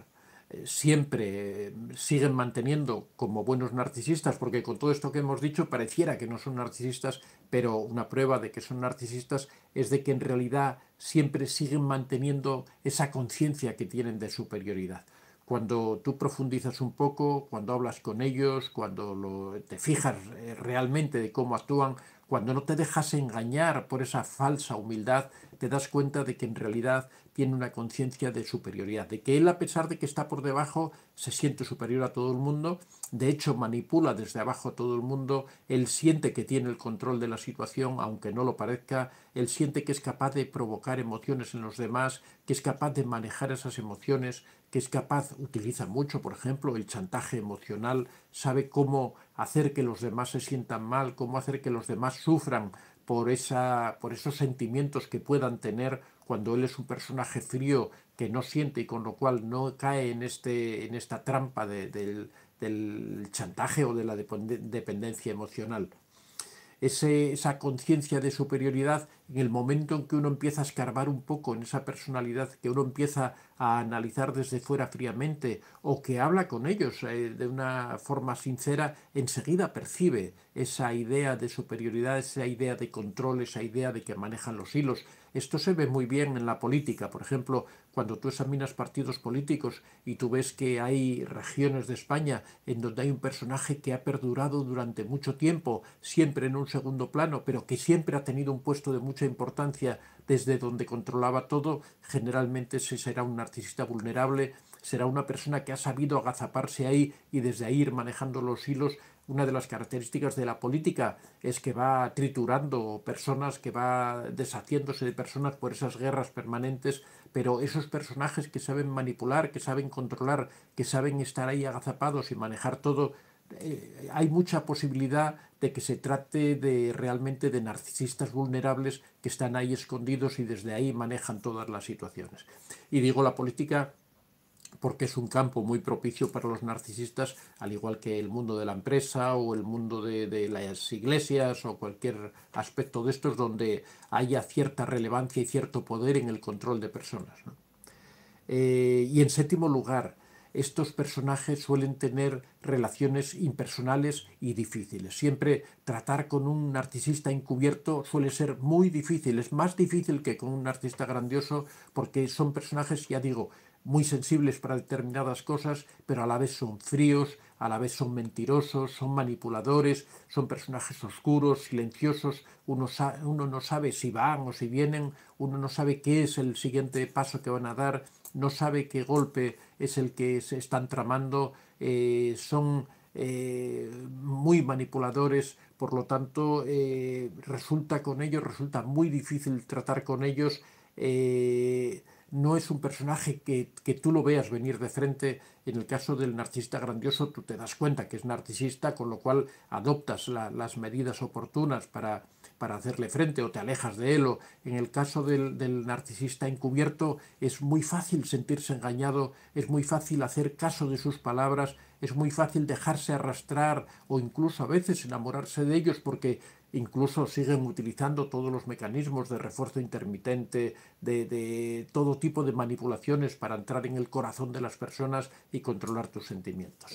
siempre eh, siguen manteniendo como buenos narcisistas, porque con todo esto que hemos dicho pareciera que no son narcisistas, pero una prueba de que son narcisistas es de que en realidad siempre siguen manteniendo esa conciencia que tienen de superioridad. Cuando tú profundizas un poco, cuando hablas con ellos, cuando te fijas eh, realmente de cómo actúan, cuando no te dejas engañar por esa falsa humildad, te das cuenta de que en realidad tiene una conciencia de superioridad, de que él a pesar de que está por debajo, se siente superior a todo el mundo de hecho manipula desde abajo a todo el mundo, él siente que tiene el control de la situación, aunque no lo parezca, él siente que es capaz de provocar emociones en los demás, que es capaz de manejar esas emociones, que es capaz, utiliza mucho, por ejemplo, el chantaje emocional, sabe cómo hacer que los demás se sientan mal, cómo hacer que los demás sufran por, esa, por esos sentimientos que puedan tener cuando él es un personaje frío que no siente y con lo cual no cae en, este, en esta trampa del, chantaje o de la dependencia emocional. esa conciencia de superioridad en el momento en que uno empieza a escarbar un poco en esa personalidad, que uno empieza a analizar desde fuera fríamente o que habla con ellos eh, de una forma sincera, enseguida percibe esa idea de superioridad, esa idea de control, esa idea de que manejan los hilos. Esto se ve muy bien en la política. Por ejemplo, cuando tú examinas partidos políticos y tú ves que hay regiones de España en donde hay un personaje que ha perdurado durante mucho tiempo, siempre en un segundo plano, pero que siempre ha tenido un puesto de mucho importancia desde donde controlaba todo, generalmente se será un narcisista vulnerable, será una persona que ha sabido agazaparse ahí y desde ahí ir manejando los hilos. Una de las características de la política es que va triturando personas, que va deshaciéndose de personas por esas guerras permanentes, pero esos personajes que saben manipular, que saben controlar, que saben estar ahí agazapados y manejar todo, eh, hay mucha posibilidad de que se trate de realmente de narcisistas vulnerables que están ahí escondidos y desde ahí manejan todas las situaciones. Y digo la política porque es un campo muy propicio para los narcisistas, al igual que el mundo de la empresa o el mundo de, las iglesias o cualquier aspecto de estos donde haya cierta relevancia y cierto poder en el control de personas. Eh, y en séptimo lugar, estos personajes suelen tener relaciones impersonales y difíciles. Siempre tratar con un narcisista encubierto suele ser muy difícil, es más difícil que con un narcisista grandioso porque son personajes, ya digo, muy sensibles para determinadas cosas, pero a la vez son fríos, a la vez son mentirosos, son manipuladores, son personajes oscuros, silenciosos, uno, uno no sabe si van o si vienen, uno no sabe qué es el siguiente paso que van a dar, no sabe qué golpe es el que se están tramando, eh, son eh, muy manipuladores, por lo tanto eh, resulta con ellos, resulta muy difícil tratar con ellos. no es un personaje que, tú lo veas venir de frente. En el caso del narcisista grandioso, tú te das cuenta que es narcisista, con lo cual adoptas las medidas oportunas para, para hacerle frente o te alejas de él. O en el caso del, narcisista encubierto es muy fácil sentirse engañado, es muy fácil hacer caso de sus palabras, es muy fácil dejarse arrastrar o incluso a veces enamorarse de ellos porque incluso siguen utilizando todos los mecanismos de refuerzo intermitente, de todo tipo de manipulaciones para entrar en el corazón de las personas y controlar tus sentimientos.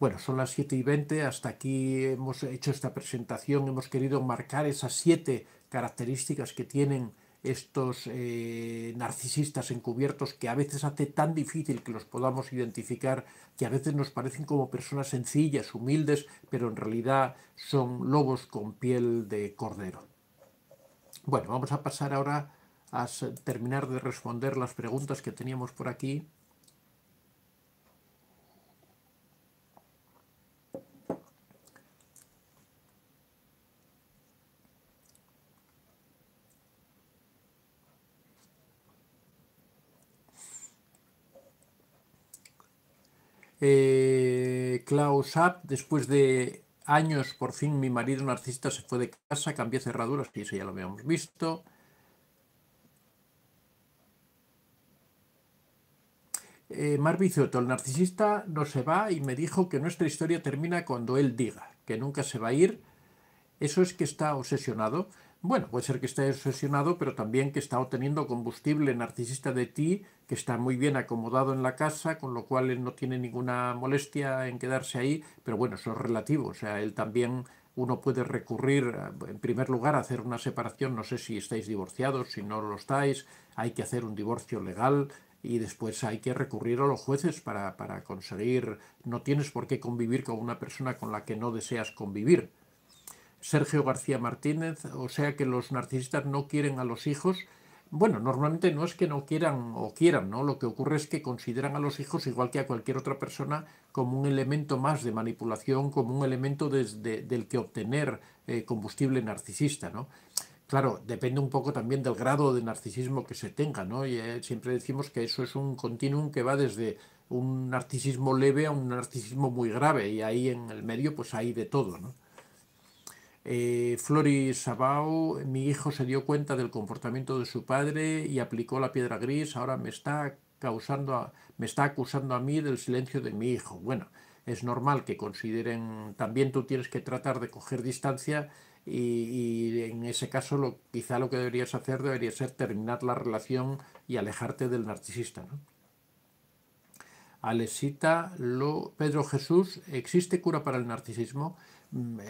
Bueno, son las 7 y 20, hasta aquí hemos hecho esta presentación, hemos querido marcar esas siete características que tienen estos eh, narcisistas encubiertos que a veces hace tan difícil que los podamos identificar, que a veces nos parecen como personas sencillas, humildes, pero en realidad son lobos con piel de cordero. Bueno, vamos a pasar ahora a terminar de responder las preguntas que teníamos por aquí. Eh, Klaus up después de años, por fin mi marido narcisista se fue de casa, cambié cerraduras, y eso ya lo habíamos visto. Eh, Mar el narcisista no se va y me dijo que nuestra historia termina cuando él diga, que nunca se va a ir. Eso es que está obsesionado. Bueno, puede ser que esté obsesionado, pero también que está obteniendo combustible narcisista de ti, que está muy bien acomodado en la casa, con lo cual él no tiene ninguna molestia en quedarse ahí, pero bueno, eso es relativo, o sea, él también uno puede recurrir, eh, en primer lugar, a hacer una separación, no sé si estáis divorciados, si no lo estáis, hay que hacer un divorcio legal, y después hay que recurrir a los jueces para, para, conseguir, no tienes por qué convivir con una persona con la que no deseas convivir. Sergio García Martínez, o sea que los narcisistas no quieren a los hijos. Bueno, normalmente no es que no quieran o quieran, ¿no? Lo que ocurre es que consideran a los hijos, igual que a cualquier otra persona, como un elemento más de manipulación, como un elemento desde, del que obtener eh, combustible narcisista, ¿no? Claro, depende un poco también del grado de narcisismo que se tenga, ¿no? Y, eh, siempre decimos que eso es un continuum que va desde un narcisismo leve a un narcisismo muy grave, y ahí en el medio pues hay de todo, ¿no? Eh, Flori Sabao, mi hijo se dio cuenta del comportamiento de su padre y aplicó la piedra gris, ahora me está causando me está acusando a mí del silencio de mi hijo. Bueno, es normal que consideren, también tú tienes que tratar de coger distancia y, en ese caso lo, quizá lo que deberías hacer debería ser terminar la relación y alejarte del narcisista. ¿no? lo, Pedro Jesús, ¿existe cura para el narcisismo?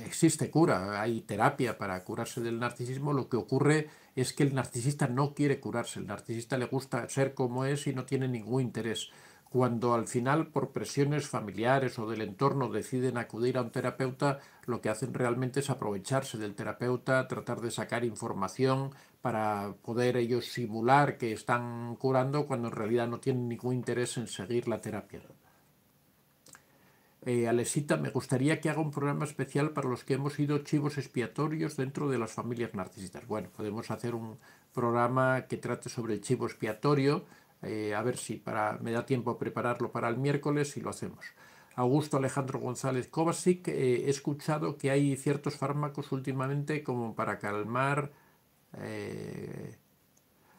existe cura, hay terapia para curarse del narcisismo, lo que ocurre es que el narcisista no quiere curarse, el narcisista le gusta ser como es y no tiene ningún interés. Cuando al final por presiones familiares o del entorno deciden acudir a un terapeuta, lo que hacen realmente es aprovecharse del terapeuta, tratar de sacar información para poder ellos simular que están curando cuando en realidad no tienen ningún interés en seguir la terapia. Eh, Alesita, me gustaría que haga un programa especial para los que hemos sido chivos expiatorios dentro de las familias narcisistas. Bueno, podemos hacer un programa que trate sobre el chivo expiatorio. Eh, a ver si para, me da tiempo a prepararlo para el miércoles y lo hacemos. Augusto Alejandro González Kovacic, eh, he escuchado que hay ciertos fármacos últimamente como para calmar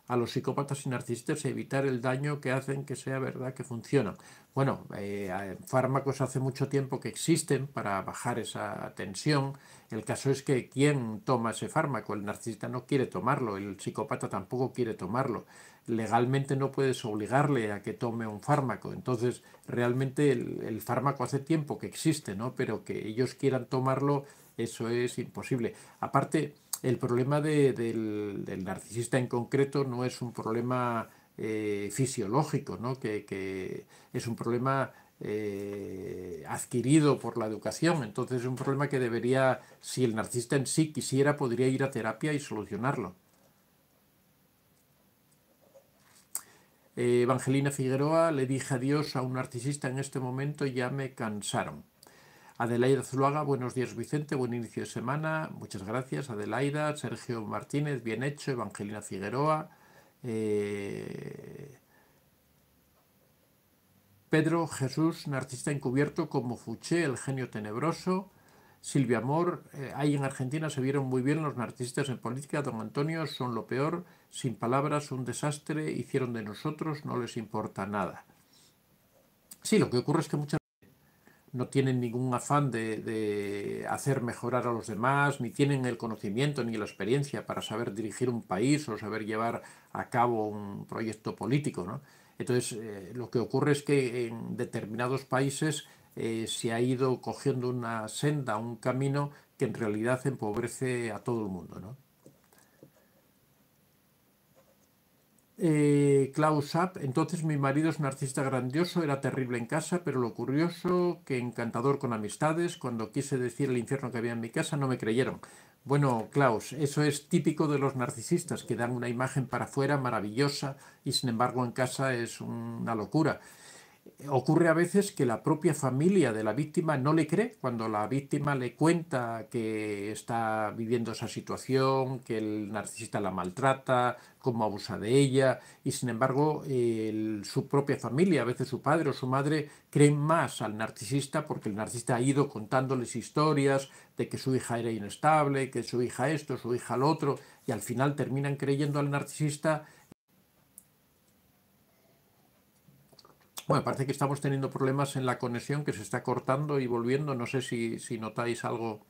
a los psicópatas y narcisistas evitar el daño que hacen que sea verdad que funcionan. Bueno, eh, fármacos hace mucho tiempo que existen para bajar esa tensión. El caso es que quien toma ese fármaco, el narcisista no quiere tomarlo, el psicópata tampoco quiere tomarlo. Legalmente no puedes obligarle a que tome un fármaco. Entonces, realmente el, fármaco hace tiempo que existe, ¿no? Pero que ellos quieran tomarlo, eso es imposible. Aparte, el problema del, narcisista en concreto no es un problema eh, fisiológico, ¿no? que, es un problema eh, adquirido por la educación. Entonces es un problema que debería, si el narcisista en sí quisiera, podría ir a terapia y solucionarlo. Eh, Evangelina Figueroa, le dije adiós a un narcisista en este momento ya me cansaron. Adelaida Zuluaga, buenos días Vicente, buen inicio de semana, muchas gracias Adelaida, Sergio Martínez, bien hecho, Evangelina Figueroa, eh, Pedro Jesús, un artista encubierto como Fuché, el genio tenebroso, Silvia Amor, eh, ahí en Argentina se vieron muy bien los narcisistas en política, don Antonio, son lo peor, sin palabras, un desastre, hicieron de nosotros, no les importa nada. Sí, lo que ocurre es que muchas no tienen ningún afán de, hacer mejorar a los demás, ni tienen el conocimiento ni la experiencia para saber dirigir un país o saber llevar a cabo un proyecto político. ¿no? Entonces, eh, lo que ocurre es que en determinados países eh, se ha ido cogiendo una senda, un camino que en realidad empobrece a todo el mundo. ¿no? eh, Klaus App, entonces mi marido es narcisista grandioso, era terrible en casa, pero lo curioso, que encantador con amistades, cuando quise decir el infierno que había en mi casa no me creyeron. Bueno, Klaus, eso es típico de los narcisistas, que dan una imagen para afuera maravillosa y sin embargo en casa es una locura. Ocurre a veces que la propia familia de la víctima no le cree cuando la víctima le cuenta que está viviendo esa situación, que el narcisista la maltrata, cómo abusa de ella, y sin embargo su propia familia, a veces su padre o su madre, creen más al narcisista porque el narcisista ha ido contándoles historias de que su hija era inestable, que su hija esto, su hija lo otro, y al final terminan creyendo al narcisista Bueno, parece que estamos teniendo problemas en la conexión que se está cortando y volviendo. No sé si, si notáis algo.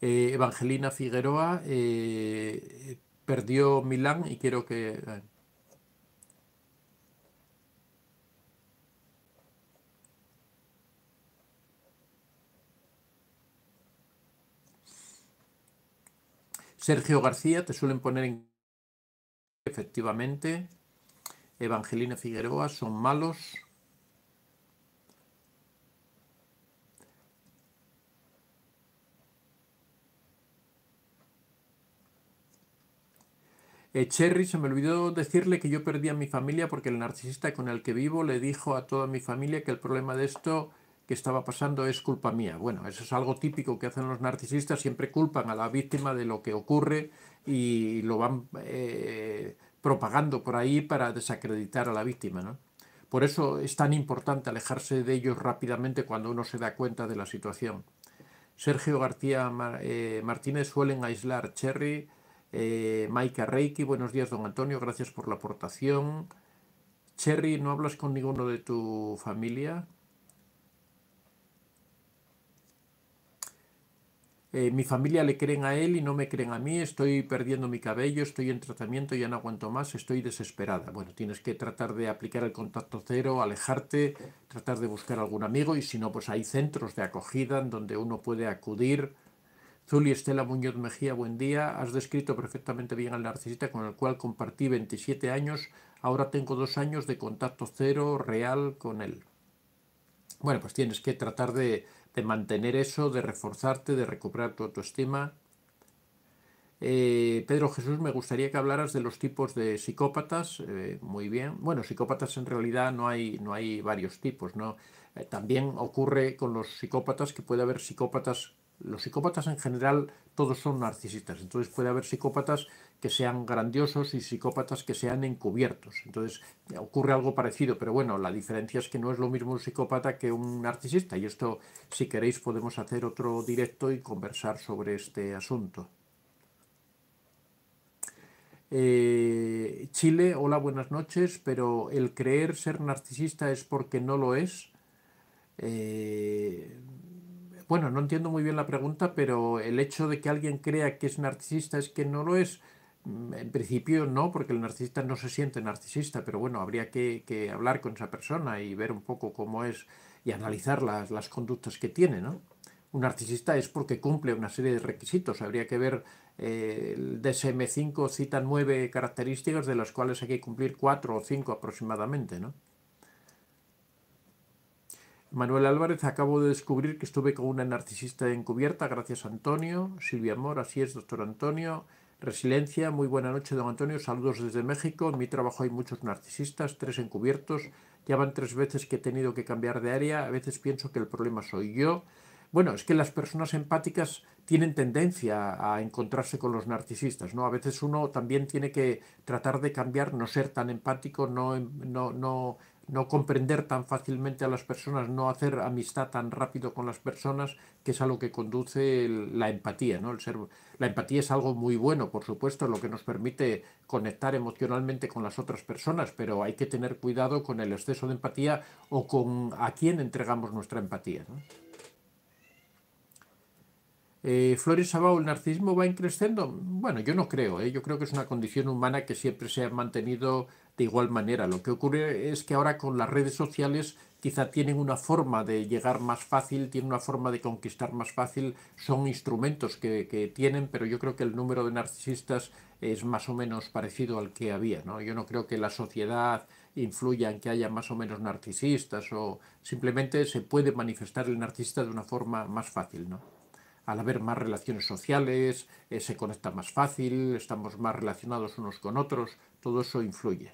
Eh, Evangelina Figueroa eh, perdió Milán y quiero que... Eh, Sergio García, te suelen poner en... Efectivamente, Evangelina Figueroa, son malos. Cherry, se me olvidó decirle que yo perdí a mi familia porque el narcisista con el que vivo le dijo a toda mi familia que el problema de esto que estaba pasando es culpa mía. Bueno, eso es algo típico que hacen los narcisistas, siempre culpan a la víctima de lo que ocurre y lo van eh, propagando por ahí para desacreditar a la víctima. ¿no? Por eso es tan importante alejarse de ellos rápidamente cuando uno se da cuenta de la situación. Sergio García eh, Martínez suelen aislar Cherry, eh, Maika Reiki, buenos días don Antonio, gracias por la aportación. Cherry, ¿no hablas con ninguno de tu familia? Eh, mi familia le creen a él y no me creen a mí, estoy perdiendo mi cabello, estoy en tratamiento, ya no aguanto más, estoy desesperada. Bueno, tienes que tratar de aplicar el contacto cero, alejarte, tratar de buscar algún amigo y si no, pues hay centros de acogida en donde uno puede acudir. Zuli Estela Muñoz Mejía, buen día. Has descrito perfectamente bien al narcisista con el cual compartí 27 años. Ahora tengo dos años de contacto cero real con él. Bueno, pues tienes que tratar de, de mantener eso, de reforzarte, de recuperar tu autoestima. Eh, Pedro Jesús, me gustaría que hablaras de los tipos de psicópatas. Eh, muy bien. Bueno, psicópatas en realidad no hay, no hay varios tipos, ¿no? Eh, también ocurre con los psicópatas que puede haber psicópatas. Los psicópatas en general todos son narcisistas, entonces puede haber psicópatas que sean grandiosos y psicópatas que sean encubiertos. Entonces ocurre algo parecido, pero bueno, la diferencia es que no es lo mismo un psicópata que un narcisista y esto, si queréis, podemos hacer otro directo y conversar sobre este asunto. Eh, Chile, hola, buenas noches, pero el creer ser narcisista es porque no lo es. Eh, bueno, no entiendo muy bien la pregunta, pero el hecho de que alguien crea que es narcisista es que no lo es. En principio no, porque el narcisista no se siente narcisista, pero bueno, habría que, hablar con esa persona y ver un poco cómo es y analizar las, conductas que tiene, ¿no? un narcisista es porque cumple una serie de requisitos. Habría que ver, eh, el DSM5 cita nueve características de las cuales hay que cumplir cuatro o cinco aproximadamente. ¿no? Manuel Álvarez, acabo de descubrir que estuve con una narcisista encubierta, gracias Antonio. Silvia Amor, así es, doctor Antonio. Resiliencia, muy buena noche, don Antonio. Saludos desde México. En mi trabajo hay muchos narcisistas, tres encubiertos. Ya van tres veces que he tenido que cambiar de área. A veces pienso que el problema soy yo. Bueno, es que las personas empáticas tienen tendencia a encontrarse con los narcisistas, ¿no? A veces uno también tiene que tratar de cambiar, no ser tan empático, no, em, no, no no comprender tan fácilmente a las personas, no hacer amistad tan rápido con las personas, que es a lo que conduce la empatía, ¿no? El ser, la empatía es algo muy bueno, por supuesto, lo que nos permite conectar emocionalmente con las otras personas, pero hay que tener cuidado con el exceso de empatía o con a quién entregamos nuestra empatía. Eh, Flores Sabao, ¿el narcisismo va en creciendo? Bueno, yo no creo, ¿eh? yo creo que es una condición humana que siempre se ha mantenido de igual manera. Lo que ocurre es que ahora con las redes sociales quizá tienen una forma de llegar más fácil, tienen una forma de conquistar más fácil, son instrumentos que, tienen, pero yo creo que el número de narcisistas es más o menos parecido al que había. ¿no? Yo no creo que la sociedad influya en que haya más o menos narcisistas o simplemente se puede manifestar el narcisista de una forma más fácil. ¿no? Al haber más relaciones sociales, eh, se conecta más fácil, estamos más relacionados unos con otros, todo eso influye.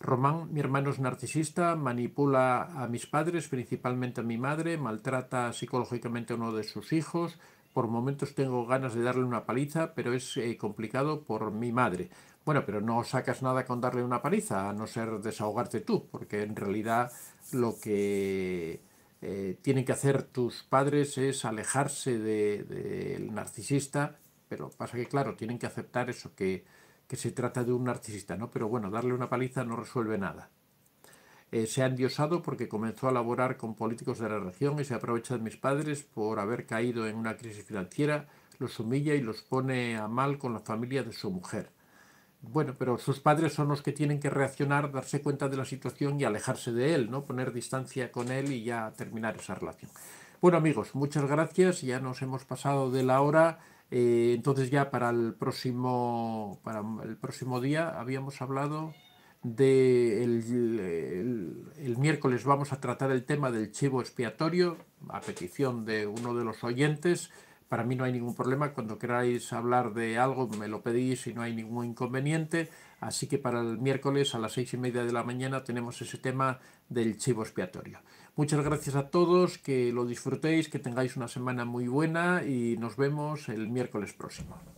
Román, mi hermano es narcisista, manipula a mis padres, principalmente a mi madre, maltrata psicológicamente a uno de sus hijos. Por momentos tengo ganas de darle una paliza, pero es eh, complicado por mi madre. Bueno, pero no sacas nada con darle una paliza, a no ser desahogarte tú, porque en realidad lo que eh, tienen que hacer tus padres es alejarse del narcisista, pero pasa que, claro, tienen que aceptar eso que que se trata de un narcisista, ¿no? Pero bueno, darle una paliza no resuelve nada. Eh, se ha endiosado porque comenzó a laborar con políticos de la región y se aprovecha de mis padres por haber caído en una crisis financiera, los humilla y los pone a mal con la familia de su mujer. Bueno, pero sus padres son los que tienen que reaccionar, darse cuenta de la situación y alejarse de él, ¿no? Poner distancia con él y ya terminar esa relación. Bueno, amigos, muchas gracias. Ya nos hemos pasado de la hora. Eh, entonces ya para el próximo para el próximo día habíamos hablado de el, el, miércoles vamos a tratar el tema del chivo expiatorio a petición de uno de los oyentes. Para mí no hay ningún problema, cuando queráis hablar de algo me lo pedís y no hay ningún inconveniente. Así que para el miércoles a las seis y media de la mañana tenemos ese tema del chivo expiatorio. Muchas gracias a todos, que lo disfrutéis, que tengáis una semana muy buena y nos vemos el miércoles próximo.